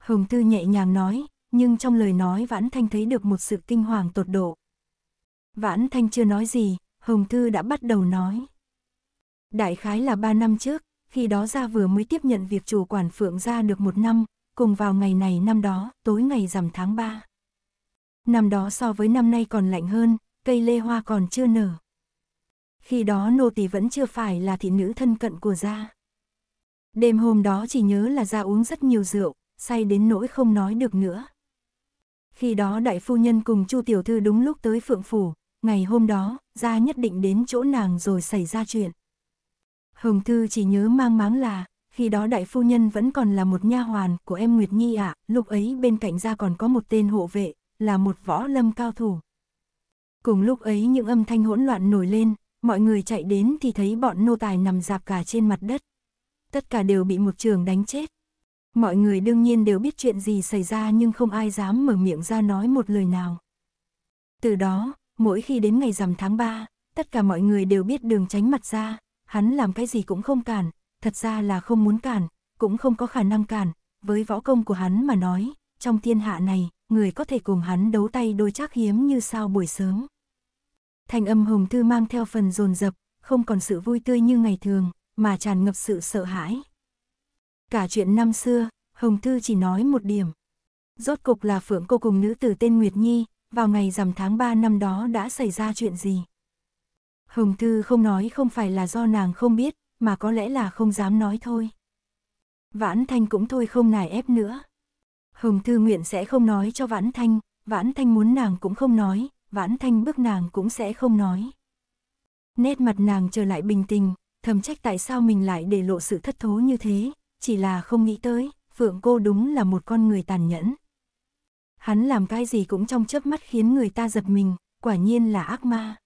Hồng Thư nhẹ nhàng nói, nhưng trong lời nói Vãn Thanh thấy được một sự kinh hoàng tột độ. Vãn Thanh chưa nói gì, Hồng Thư đã bắt đầu nói. Đại khái là 3 năm trước, khi đó gia vừa mới tiếp nhận việc chủ quản phượng gia được một năm, cùng vào ngày này năm đó, tối ngày rằm tháng 3. Năm đó so với năm nay còn lạnh hơn, cây lê hoa còn chưa nở. Khi đó nô tỳ vẫn chưa phải là thị nữ thân cận của gia. Đêm hôm đó chỉ nhớ là gia uống rất nhiều rượu, say đến nỗi không nói được nữa. Khi đó đại phu nhân cùng Chu tiểu thư đúng lúc tới Phượng phủ, ngày hôm đó, gia nhất định đến chỗ nàng rồi xảy ra chuyện. Hồng Thư chỉ nhớ mang máng là, khi đó đại phu nhân vẫn còn là một nha hoàn của em Nguyệt Nhi ạ, lúc ấy bên cạnh ra còn có một tên hộ vệ, là một võ lâm cao thủ. Cùng lúc ấy những âm thanh hỗn loạn nổi lên, mọi người chạy đến thì thấy bọn nô tài nằm dạp cả trên mặt đất. Tất cả đều bị một trường đánh chết. Mọi người đương nhiên đều biết chuyện gì xảy ra nhưng không ai dám mở miệng ra nói một lời nào. Từ đó, mỗi khi đến ngày rằm tháng 3, tất cả mọi người đều biết đường tránh mặt ra, hắn làm cái gì cũng không cản, thật ra là không muốn cản, cũng không có khả năng cản, với võ công của hắn mà nói, trong thiên hạ này, người có thể cùng hắn đấu tay đôi chắc hiếm như sao buổi sớm. Thành âm hồng thư mang theo phần dồn dập, không còn sự vui tươi như ngày thường, mà tràn ngập sự sợ hãi. Cả chuyện năm xưa, Hồng Thư chỉ nói một điểm. Rốt cục là Phượng cô cùng nữ tử tên Nguyệt Nhi, vào ngày rằm tháng 3 năm đó đã xảy ra chuyện gì? Hồng Tư không nói không phải là do nàng không biết, mà có lẽ là không dám nói thôi. Vãn Thanh cũng thôi không nài ép nữa. Hồng Tư nguyện sẽ không nói cho Vãn Thanh, Vãn Thanh muốn nàng cũng không nói, Vãn Thanh bước nàng cũng sẽ không nói. Nét mặt nàng trở lại bình tình, thầm trách tại sao mình lại để lộ sự thất thố như thế, chỉ là không nghĩ tới, Phượng cô đúng là một con người tàn nhẫn. Hắn làm cái gì cũng trong chớp mắt khiến người ta giật mình, quả nhiên là ác ma.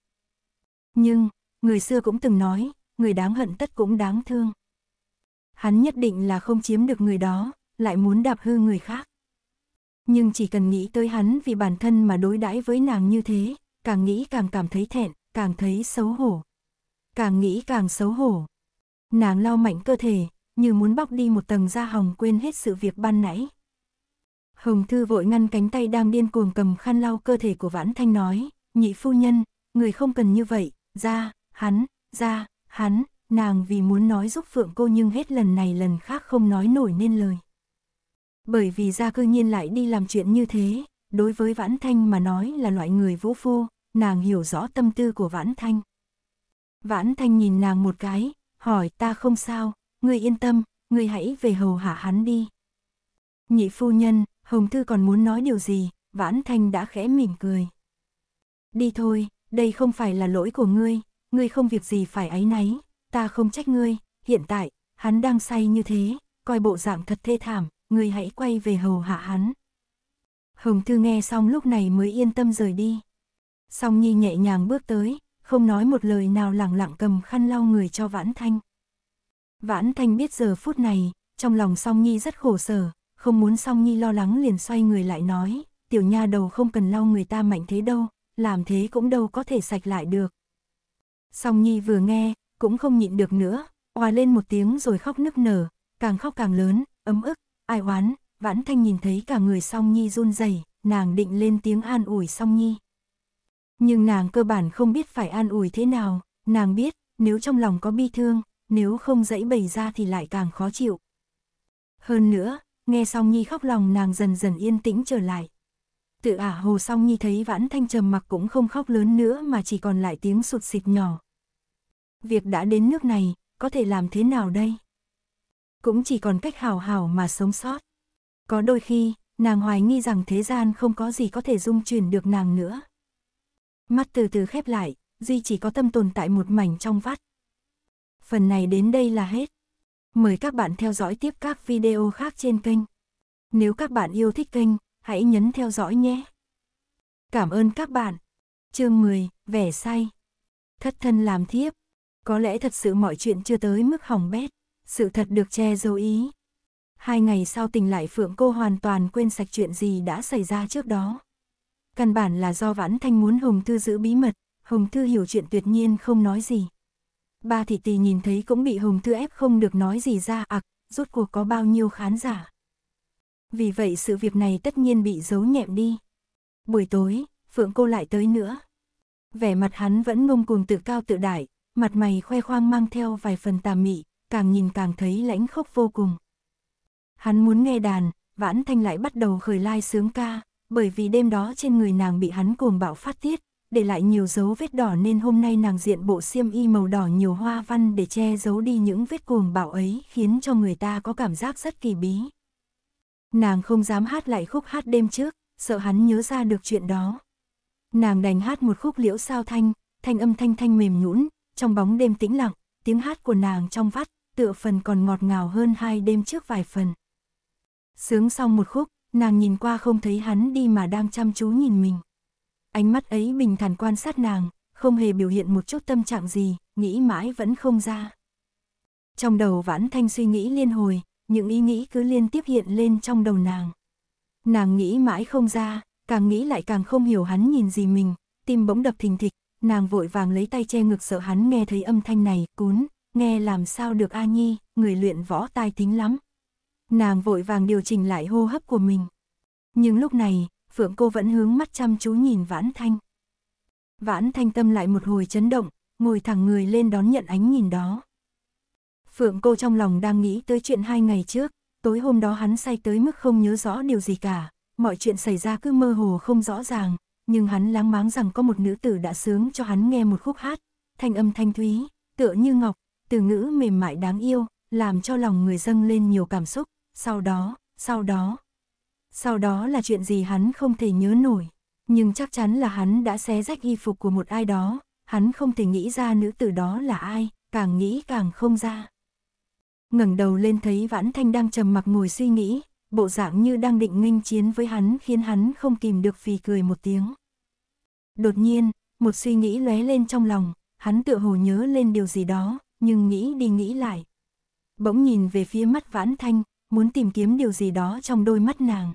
Nhưng, người xưa cũng từng nói, người đáng hận tất cũng đáng thương. Hắn nhất định là không chiếm được người đó, lại muốn đạp hư người khác. Nhưng chỉ cần nghĩ tới hắn vì bản thân mà đối đãi với nàng như thế, càng nghĩ càng cảm thấy thẹn, càng thấy xấu hổ. Càng nghĩ càng xấu hổ. Nàng lau mạnh cơ thể, như muốn bóc đi một tầng da hồng quên hết sự việc ban nãy. Hồng Thư vội ngăn cánh tay đang điên cuồng cầm khăn lau cơ thể của Vãn Thanh nói, nhị phu nhân, người không cần như vậy, ra, hắn, ra, hắn, nàng vì muốn nói giúp phượng cô nhưng hết lần này lần khác không nói nổi nên lời. Bởi vì ra cư nhiên lại đi làm chuyện như thế, đối với Vãn Thanh mà nói là loại người vũ phu, nàng hiểu rõ tâm tư của Vãn Thanh. Vãn Thanh nhìn nàng một cái, hỏi ta không sao, ngươi yên tâm, ngươi hãy về hầu hạ hắn đi. Nhị phu nhân, Hồng Thư còn muốn nói điều gì, Vãn Thanh đã khẽ mỉm cười. Đi thôi, đây không phải là lỗi của ngươi, ngươi không việc gì phải ấy náy, ta không trách ngươi, hiện tại, hắn đang say như thế, coi bộ dạng thật thê thảm, ngươi hãy quay về hầu hạ hắn. Hồng Thư nghe xong lúc này mới yên tâm rời đi. Song Nhi nhẹ nhàng bước tới, không nói một lời nào lẳng lặng cầm khăn lau người cho Vãn Thanh. Vãn Thanh biết giờ phút này, trong lòng Song Nhi rất khổ sở, không muốn Song Nhi lo lắng liền xoay người lại nói, tiểu nha đầu không cần lau người ta mạnh thế đâu, làm thế cũng đâu có thể sạch lại được. Song Nhi vừa nghe, cũng không nhịn được nữa, hòa lên một tiếng rồi khóc nức nở, càng khóc càng lớn, ấm ức, ai oán, vãn thanh nhìn thấy cả người Song Nhi run rẩy, nàng định lên tiếng an ủi Song Nhi. Nhưng nàng cơ bản không biết phải an ủi thế nào, nàng biết, nếu trong lòng có bi thương, nếu không dãy bày ra thì lại càng khó chịu. Hơn nữa, nghe Song Nhi khóc lòng nàng dần dần yên tĩnh trở lại, Tự ả hồ xong nhi thấy vãn thanh trầm mặc cũng không khóc lớn nữa mà chỉ còn lại tiếng sụt xịt nhỏ. Việc đã đến nước này, có thể làm thế nào đây? Cũng chỉ còn cách hào hào mà sống sót. Có đôi khi, nàng hoài nghi rằng thế gian không có gì có thể dung chuyển được nàng nữa. Mắt từ từ khép lại, Duy chỉ có tâm tồn tại một mảnh trong vắt. Phần này đến đây là hết. Mời các bạn theo dõi tiếp các video khác trên kênh. Nếu các bạn yêu thích kênh, hãy nhấn theo dõi nhé. Cảm ơn các bạn. Chương 10, vẻ say. Thất thân làm thiếp. Có lẽ thật sự mọi chuyện chưa tới mức hỏng bét, sự thật được che dấu ý. Hai ngày sau tình lại Phượng cô hoàn toàn quên sạch chuyện gì đã xảy ra trước đó. Căn bản là do Vãn Thanh muốn Hồng Thư giữ bí mật, Hồng Thư hiểu chuyện tuyệt nhiên không nói gì. Ba thị tỳ nhìn thấy cũng bị Hồng Thư ép không được nói gì ra ạc, à, rốt cuộc có bao nhiêu khán giả vì vậy sự việc này tất nhiên bị giấu nhẹm đi. Buổi tối, Phượng cô lại tới nữa. Vẻ mặt hắn vẫn ngông cuồng tự cao tự đại, mặt mày khoe khoang mang theo vài phần tà mị, càng nhìn càng thấy lãnh khốc vô cùng. Hắn muốn nghe đàn, vãn thanh lại bắt đầu khởi lai sướng ca, bởi vì đêm đó trên người nàng bị hắn cuồng bạo phát tiết, để lại nhiều dấu vết đỏ nên hôm nay nàng diện bộ xiêm y màu đỏ nhiều hoa văn để che giấu đi những vết cuồng bạo ấy khiến cho người ta có cảm giác rất kỳ bí. Nàng không dám hát lại khúc hát đêm trước, sợ hắn nhớ ra được chuyện đó. Nàng đành hát một khúc liễu sao thanh, thanh âm thanh thanh mềm nhũn, trong bóng đêm tĩnh lặng, tiếng hát của nàng trong vắt, tựa phần còn ngọt ngào hơn hai đêm trước vài phần. Sướng xong một khúc, nàng nhìn qua không thấy hắn đi mà đang chăm chú nhìn mình. Ánh mắt ấy bình thản quan sát nàng, không hề biểu hiện một chút tâm trạng gì, nghĩ mãi vẫn không ra. Trong đầu vãn thanh suy nghĩ liên hồi, những ý nghĩ cứ liên tiếp hiện lên trong đầu nàng. Nàng nghĩ mãi không ra, càng nghĩ lại càng không hiểu hắn nhìn gì mình, tim bỗng đập thình thịch, nàng vội vàng lấy tay che ngực sợ hắn nghe thấy âm thanh này, cún, nghe làm sao được A Nhi, người luyện võ tai tính lắm. Nàng vội vàng điều chỉnh lại hô hấp của mình. Nhưng lúc này, Phượng cô vẫn hướng mắt chăm chú nhìn Vãn Thanh. Vãn Thanh tâm lại một hồi chấn động, ngồi thẳng người lên đón nhận ánh nhìn đó. Phượng cô trong lòng đang nghĩ tới chuyện hai ngày trước, tối hôm đó hắn say tới mức không nhớ rõ điều gì cả, mọi chuyện xảy ra cứ mơ hồ không rõ ràng, nhưng hắn láng máng rằng có một nữ tử đã sướng cho hắn nghe một khúc hát, thanh âm thanh thúy, tựa như ngọc, từ ngữ mềm mại đáng yêu, làm cho lòng người dâng lên nhiều cảm xúc, sau đó, sau đó. Sau đó là chuyện gì hắn không thể nhớ nổi, nhưng chắc chắn là hắn đã xé rách y phục của một ai đó, hắn không thể nghĩ ra nữ tử đó là ai, càng nghĩ càng không ra ngẩng đầu lên thấy Vãn Thanh đang trầm mặc ngồi suy nghĩ, bộ dạng như đang định nghênh chiến với hắn khiến hắn không kìm được phì cười một tiếng. Đột nhiên, một suy nghĩ lóe lên trong lòng, hắn tựa hồ nhớ lên điều gì đó, nhưng nghĩ đi nghĩ lại. Bỗng nhìn về phía mắt Vãn Thanh, muốn tìm kiếm điều gì đó trong đôi mắt nàng.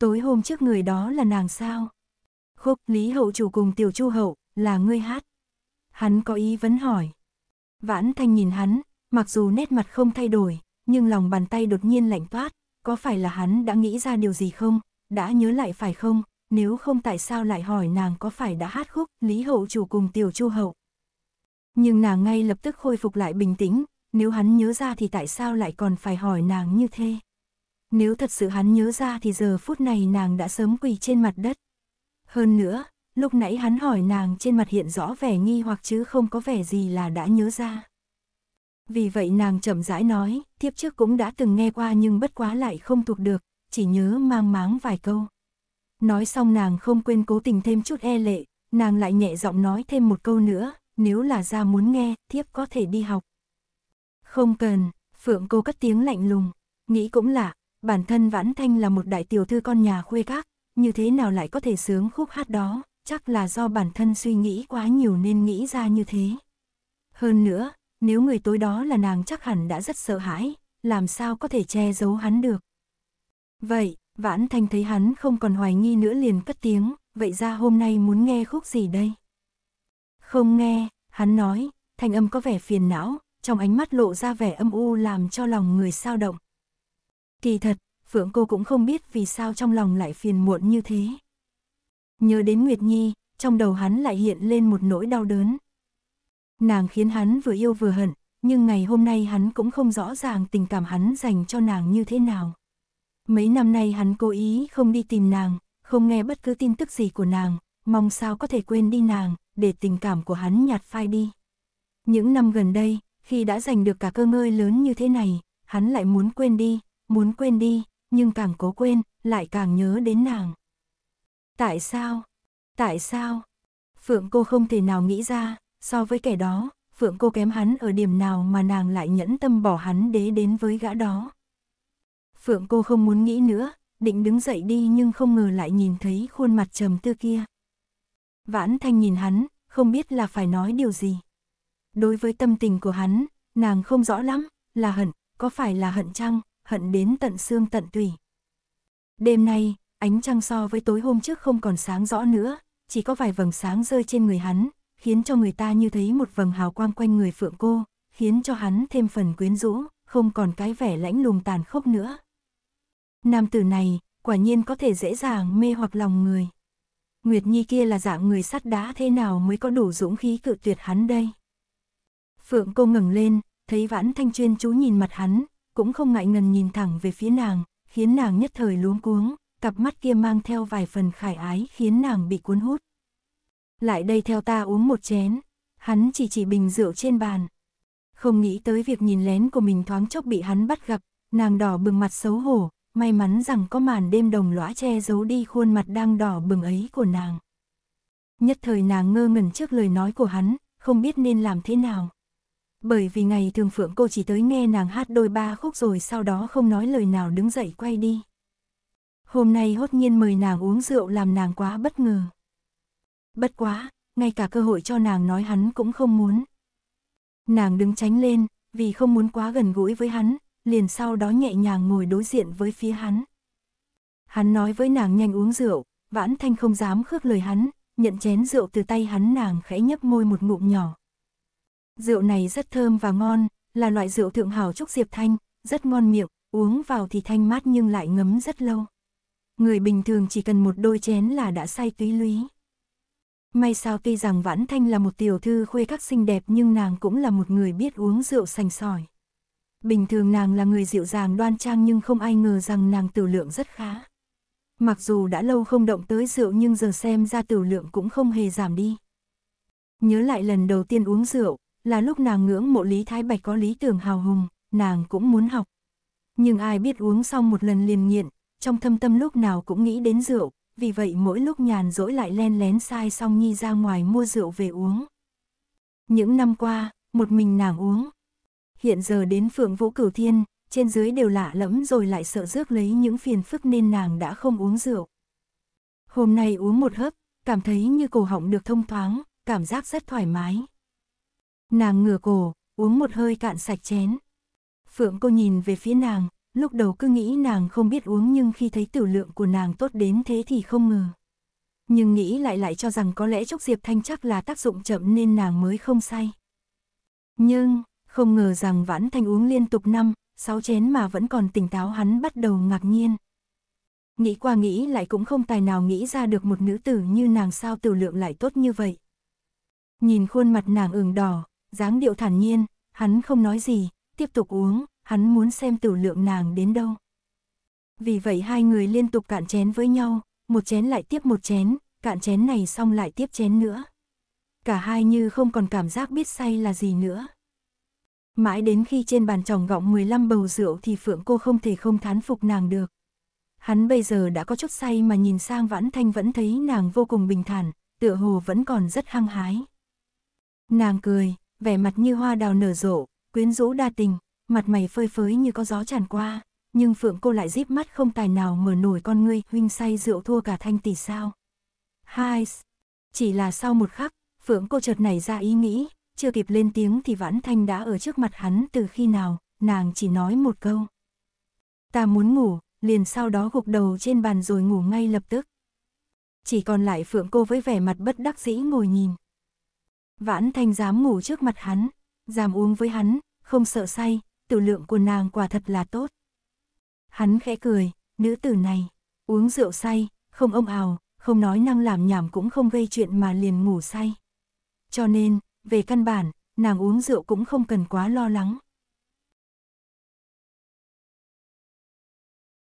Tối hôm trước người đó là nàng sao? Khúc Lý Hậu chủ cùng Tiểu Chu Hậu, là ngươi hát. Hắn có ý vấn hỏi. Vãn Thanh nhìn hắn, Mặc dù nét mặt không thay đổi, nhưng lòng bàn tay đột nhiên lạnh toát, có phải là hắn đã nghĩ ra điều gì không, đã nhớ lại phải không, nếu không tại sao lại hỏi nàng có phải đã hát khúc Lý Hậu chủ cùng Tiểu Chu Hậu. Nhưng nàng ngay lập tức khôi phục lại bình tĩnh, nếu hắn nhớ ra thì tại sao lại còn phải hỏi nàng như thế. Nếu thật sự hắn nhớ ra thì giờ phút này nàng đã sớm quỳ trên mặt đất. Hơn nữa, lúc nãy hắn hỏi nàng trên mặt hiện rõ vẻ nghi hoặc chứ không có vẻ gì là đã nhớ ra. Vì vậy nàng chậm rãi nói, thiếp trước cũng đã từng nghe qua nhưng bất quá lại không thuộc được, chỉ nhớ mang máng vài câu. Nói xong nàng không quên cố tình thêm chút e lệ, nàng lại nhẹ giọng nói thêm một câu nữa, nếu là ra muốn nghe, thiếp có thể đi học. Không cần, Phượng cô cất tiếng lạnh lùng, nghĩ cũng lạ, bản thân Vãn Thanh là một đại tiểu thư con nhà khuê các, như thế nào lại có thể sướng khúc hát đó, chắc là do bản thân suy nghĩ quá nhiều nên nghĩ ra như thế. Hơn nữa, nếu người tối đó là nàng chắc hẳn đã rất sợ hãi, làm sao có thể che giấu hắn được. Vậy, Vãn Thanh thấy hắn không còn hoài nghi nữa liền cất tiếng, vậy ra hôm nay muốn nghe khúc gì đây? Không nghe, hắn nói, thanh âm có vẻ phiền não, trong ánh mắt lộ ra vẻ âm u làm cho lòng người sao động. Kỳ thật, Phượng cô cũng không biết vì sao trong lòng lại phiền muộn như thế. Nhớ đến Nguyệt Nhi, trong đầu hắn lại hiện lên một nỗi đau đớn. Nàng khiến hắn vừa yêu vừa hận, nhưng ngày hôm nay hắn cũng không rõ ràng tình cảm hắn dành cho nàng như thế nào. Mấy năm nay hắn cố ý không đi tìm nàng, không nghe bất cứ tin tức gì của nàng, mong sao có thể quên đi nàng, để tình cảm của hắn nhạt phai đi. Những năm gần đây, khi đã giành được cả cơ ngơi lớn như thế này, hắn lại muốn quên đi, muốn quên đi, nhưng càng cố quên, lại càng nhớ đến nàng. Tại sao? Tại sao? Phượng cô không thể nào nghĩ ra, so với kẻ đó, Phượng cô kém hắn ở điểm nào mà nàng lại nhẫn tâm bỏ hắn đế đến với gã đó. Phượng cô không muốn nghĩ nữa, định đứng dậy đi nhưng không ngờ lại nhìn thấy khuôn mặt trầm tư kia. Vãn thanh nhìn hắn, không biết là phải nói điều gì. Đối với tâm tình của hắn, nàng không rõ lắm, là hận, có phải là hận chăng, hận đến tận xương tận tủy. Đêm nay, ánh trăng so với tối hôm trước không còn sáng rõ nữa, chỉ có vài vầng sáng rơi trên người hắn, khiến cho người ta như thấy một vầng hào quang quanh người phượng cô, khiến cho hắn thêm phần quyến rũ, không còn cái vẻ lãnh lùng tàn khốc nữa. Nam tử này, quả nhiên có thể dễ dàng mê hoặc lòng người. Nguyệt Nhi kia là dạng người sắt đá thế nào mới có đủ dũng khí cự tuyệt hắn đây. Phượng cô ngừng lên, thấy vãn thanh chuyên chú nhìn mặt hắn, cũng không ngại ngần nhìn thẳng về phía nàng, khiến nàng nhất thời luống cuống, cặp mắt kia mang theo vài phần khải ái khiến nàng bị cuốn hút lại đây theo ta uống một chén. Hắn chỉ chỉ bình rượu trên bàn. Không nghĩ tới việc nhìn lén của mình thoáng chốc bị hắn bắt gặp, nàng đỏ bừng mặt xấu hổ, may mắn rằng có màn đêm đồng lõa che giấu đi khuôn mặt đang đỏ bừng ấy của nàng. Nhất thời nàng ngơ ngẩn trước lời nói của hắn, không biết nên làm thế nào. Bởi vì ngày thường phượng cô chỉ tới nghe nàng hát đôi ba khúc rồi sau đó không nói lời nào đứng dậy quay đi. Hôm nay hốt nhiên mời nàng uống rượu làm nàng quá bất ngờ. Bất quá, ngay cả cơ hội cho nàng nói hắn cũng không muốn. Nàng đứng tránh lên, vì không muốn quá gần gũi với hắn, liền sau đó nhẹ nhàng ngồi đối diện với phía hắn. Hắn nói với nàng nhanh uống rượu, vãn thanh không dám khước lời hắn, nhận chén rượu từ tay hắn nàng khẽ nhấp môi một ngụm nhỏ. Rượu này rất thơm và ngon, là loại rượu thượng hảo trúc diệp thanh, rất ngon miệng, uống vào thì thanh mát nhưng lại ngấm rất lâu. Người bình thường chỉ cần một đôi chén là đã say túy lúy. May sao tuy rằng Vãn Thanh là một tiểu thư khuê các xinh đẹp nhưng nàng cũng là một người biết uống rượu sành sỏi. Bình thường nàng là người dịu dàng đoan trang nhưng không ai ngờ rằng nàng tử lượng rất khá. Mặc dù đã lâu không động tới rượu nhưng giờ xem ra tử lượng cũng không hề giảm đi. Nhớ lại lần đầu tiên uống rượu, là lúc nàng ngưỡng mộ Lý Thái Bạch có lý tưởng hào hùng, nàng cũng muốn học. Nhưng ai biết uống xong một lần liền nghiện, trong thâm tâm lúc nào cũng nghĩ đến rượu, vì vậy mỗi lúc nhàn rỗi lại len lén sai Song Nhi ra ngoài mua rượu về uống. Những năm qua, một mình nàng uống. Hiện giờ đến Phượng Vũ Cửu Thiên, trên dưới đều lạ lẫm rồi lại sợ rước lấy những phiền phức nên nàng đã không uống rượu. Hôm nay uống một hớp, cảm thấy như cổ họng được thông thoáng, cảm giác rất thoải mái. Nàng ngửa cổ, uống một hơi cạn sạch chén. Phượng cô nhìn về phía nàng, lúc đầu cứ nghĩ nàng không biết uống nhưng khi thấy tử lượng của nàng tốt đến thế thì không ngờ. Nhưng nghĩ lại lại cho rằng có lẽ Trúc Diệp Thanh chắc là tác dụng chậm nên nàng mới không say. Nhưng, không ngờ rằng Vãn Thanh uống liên tục năm, sáu chén mà vẫn còn tỉnh táo hắn bắt đầu ngạc nhiên. Nghĩ qua nghĩ lại cũng không tài nào nghĩ ra được một nữ tử như nàng sao tử lượng lại tốt như vậy. Nhìn khuôn mặt nàng ửng đỏ, dáng điệu thản nhiên, hắn không nói gì, tiếp tục uống, hắn muốn xem tử lượng nàng đến đâu. Vì vậy hai người liên tục cạn chén với nhau, một chén lại tiếp một chén, cạn chén này xong lại tiếp chén nữa. Cả hai như không còn cảm giác biết say là gì nữa. Mãi đến khi trên bàn tròng gọng 15 bầu rượu thì Phượng cô không thể không thán phục nàng được. Hắn bây giờ đã có chút say mà nhìn sang Vãn Thanh vẫn thấy nàng vô cùng bình thản, tựa hồ vẫn còn rất hăng hái. Nàng cười, vẻ mặt như hoa đào nở rộ, quyến rũ đa tình, mặt mày phơi phới như có gió tràn qua, nhưng Phượng cô lại díp mắt không tài nào mở nổi con ngươi, huynh say rượu thua cả thanh tỷ sao. Hai, chỉ là sau một khắc, Phượng cô chợt nảy ra ý nghĩ, chưa kịp lên tiếng thì Vãn Thanh đã ở trước mặt hắn từ khi nào, nàng chỉ nói một câu. Ta muốn ngủ, liền sau đó gục đầu trên bàn rồi ngủ ngay lập tức. Chỉ còn lại Phượng cô với vẻ mặt bất đắc dĩ ngồi nhìn. Vãn Thanh dám ngủ trước mặt hắn, dám uống với hắn, không sợ say, tử lượng của nàng quả thật là tốt. Hắn khẽ cười, nữ tử này, uống rượu say, không ông ào, không nói năng làm nhảm cũng không gây chuyện mà liền ngủ say. Cho nên, về căn bản, nàng uống rượu cũng không cần quá lo lắng.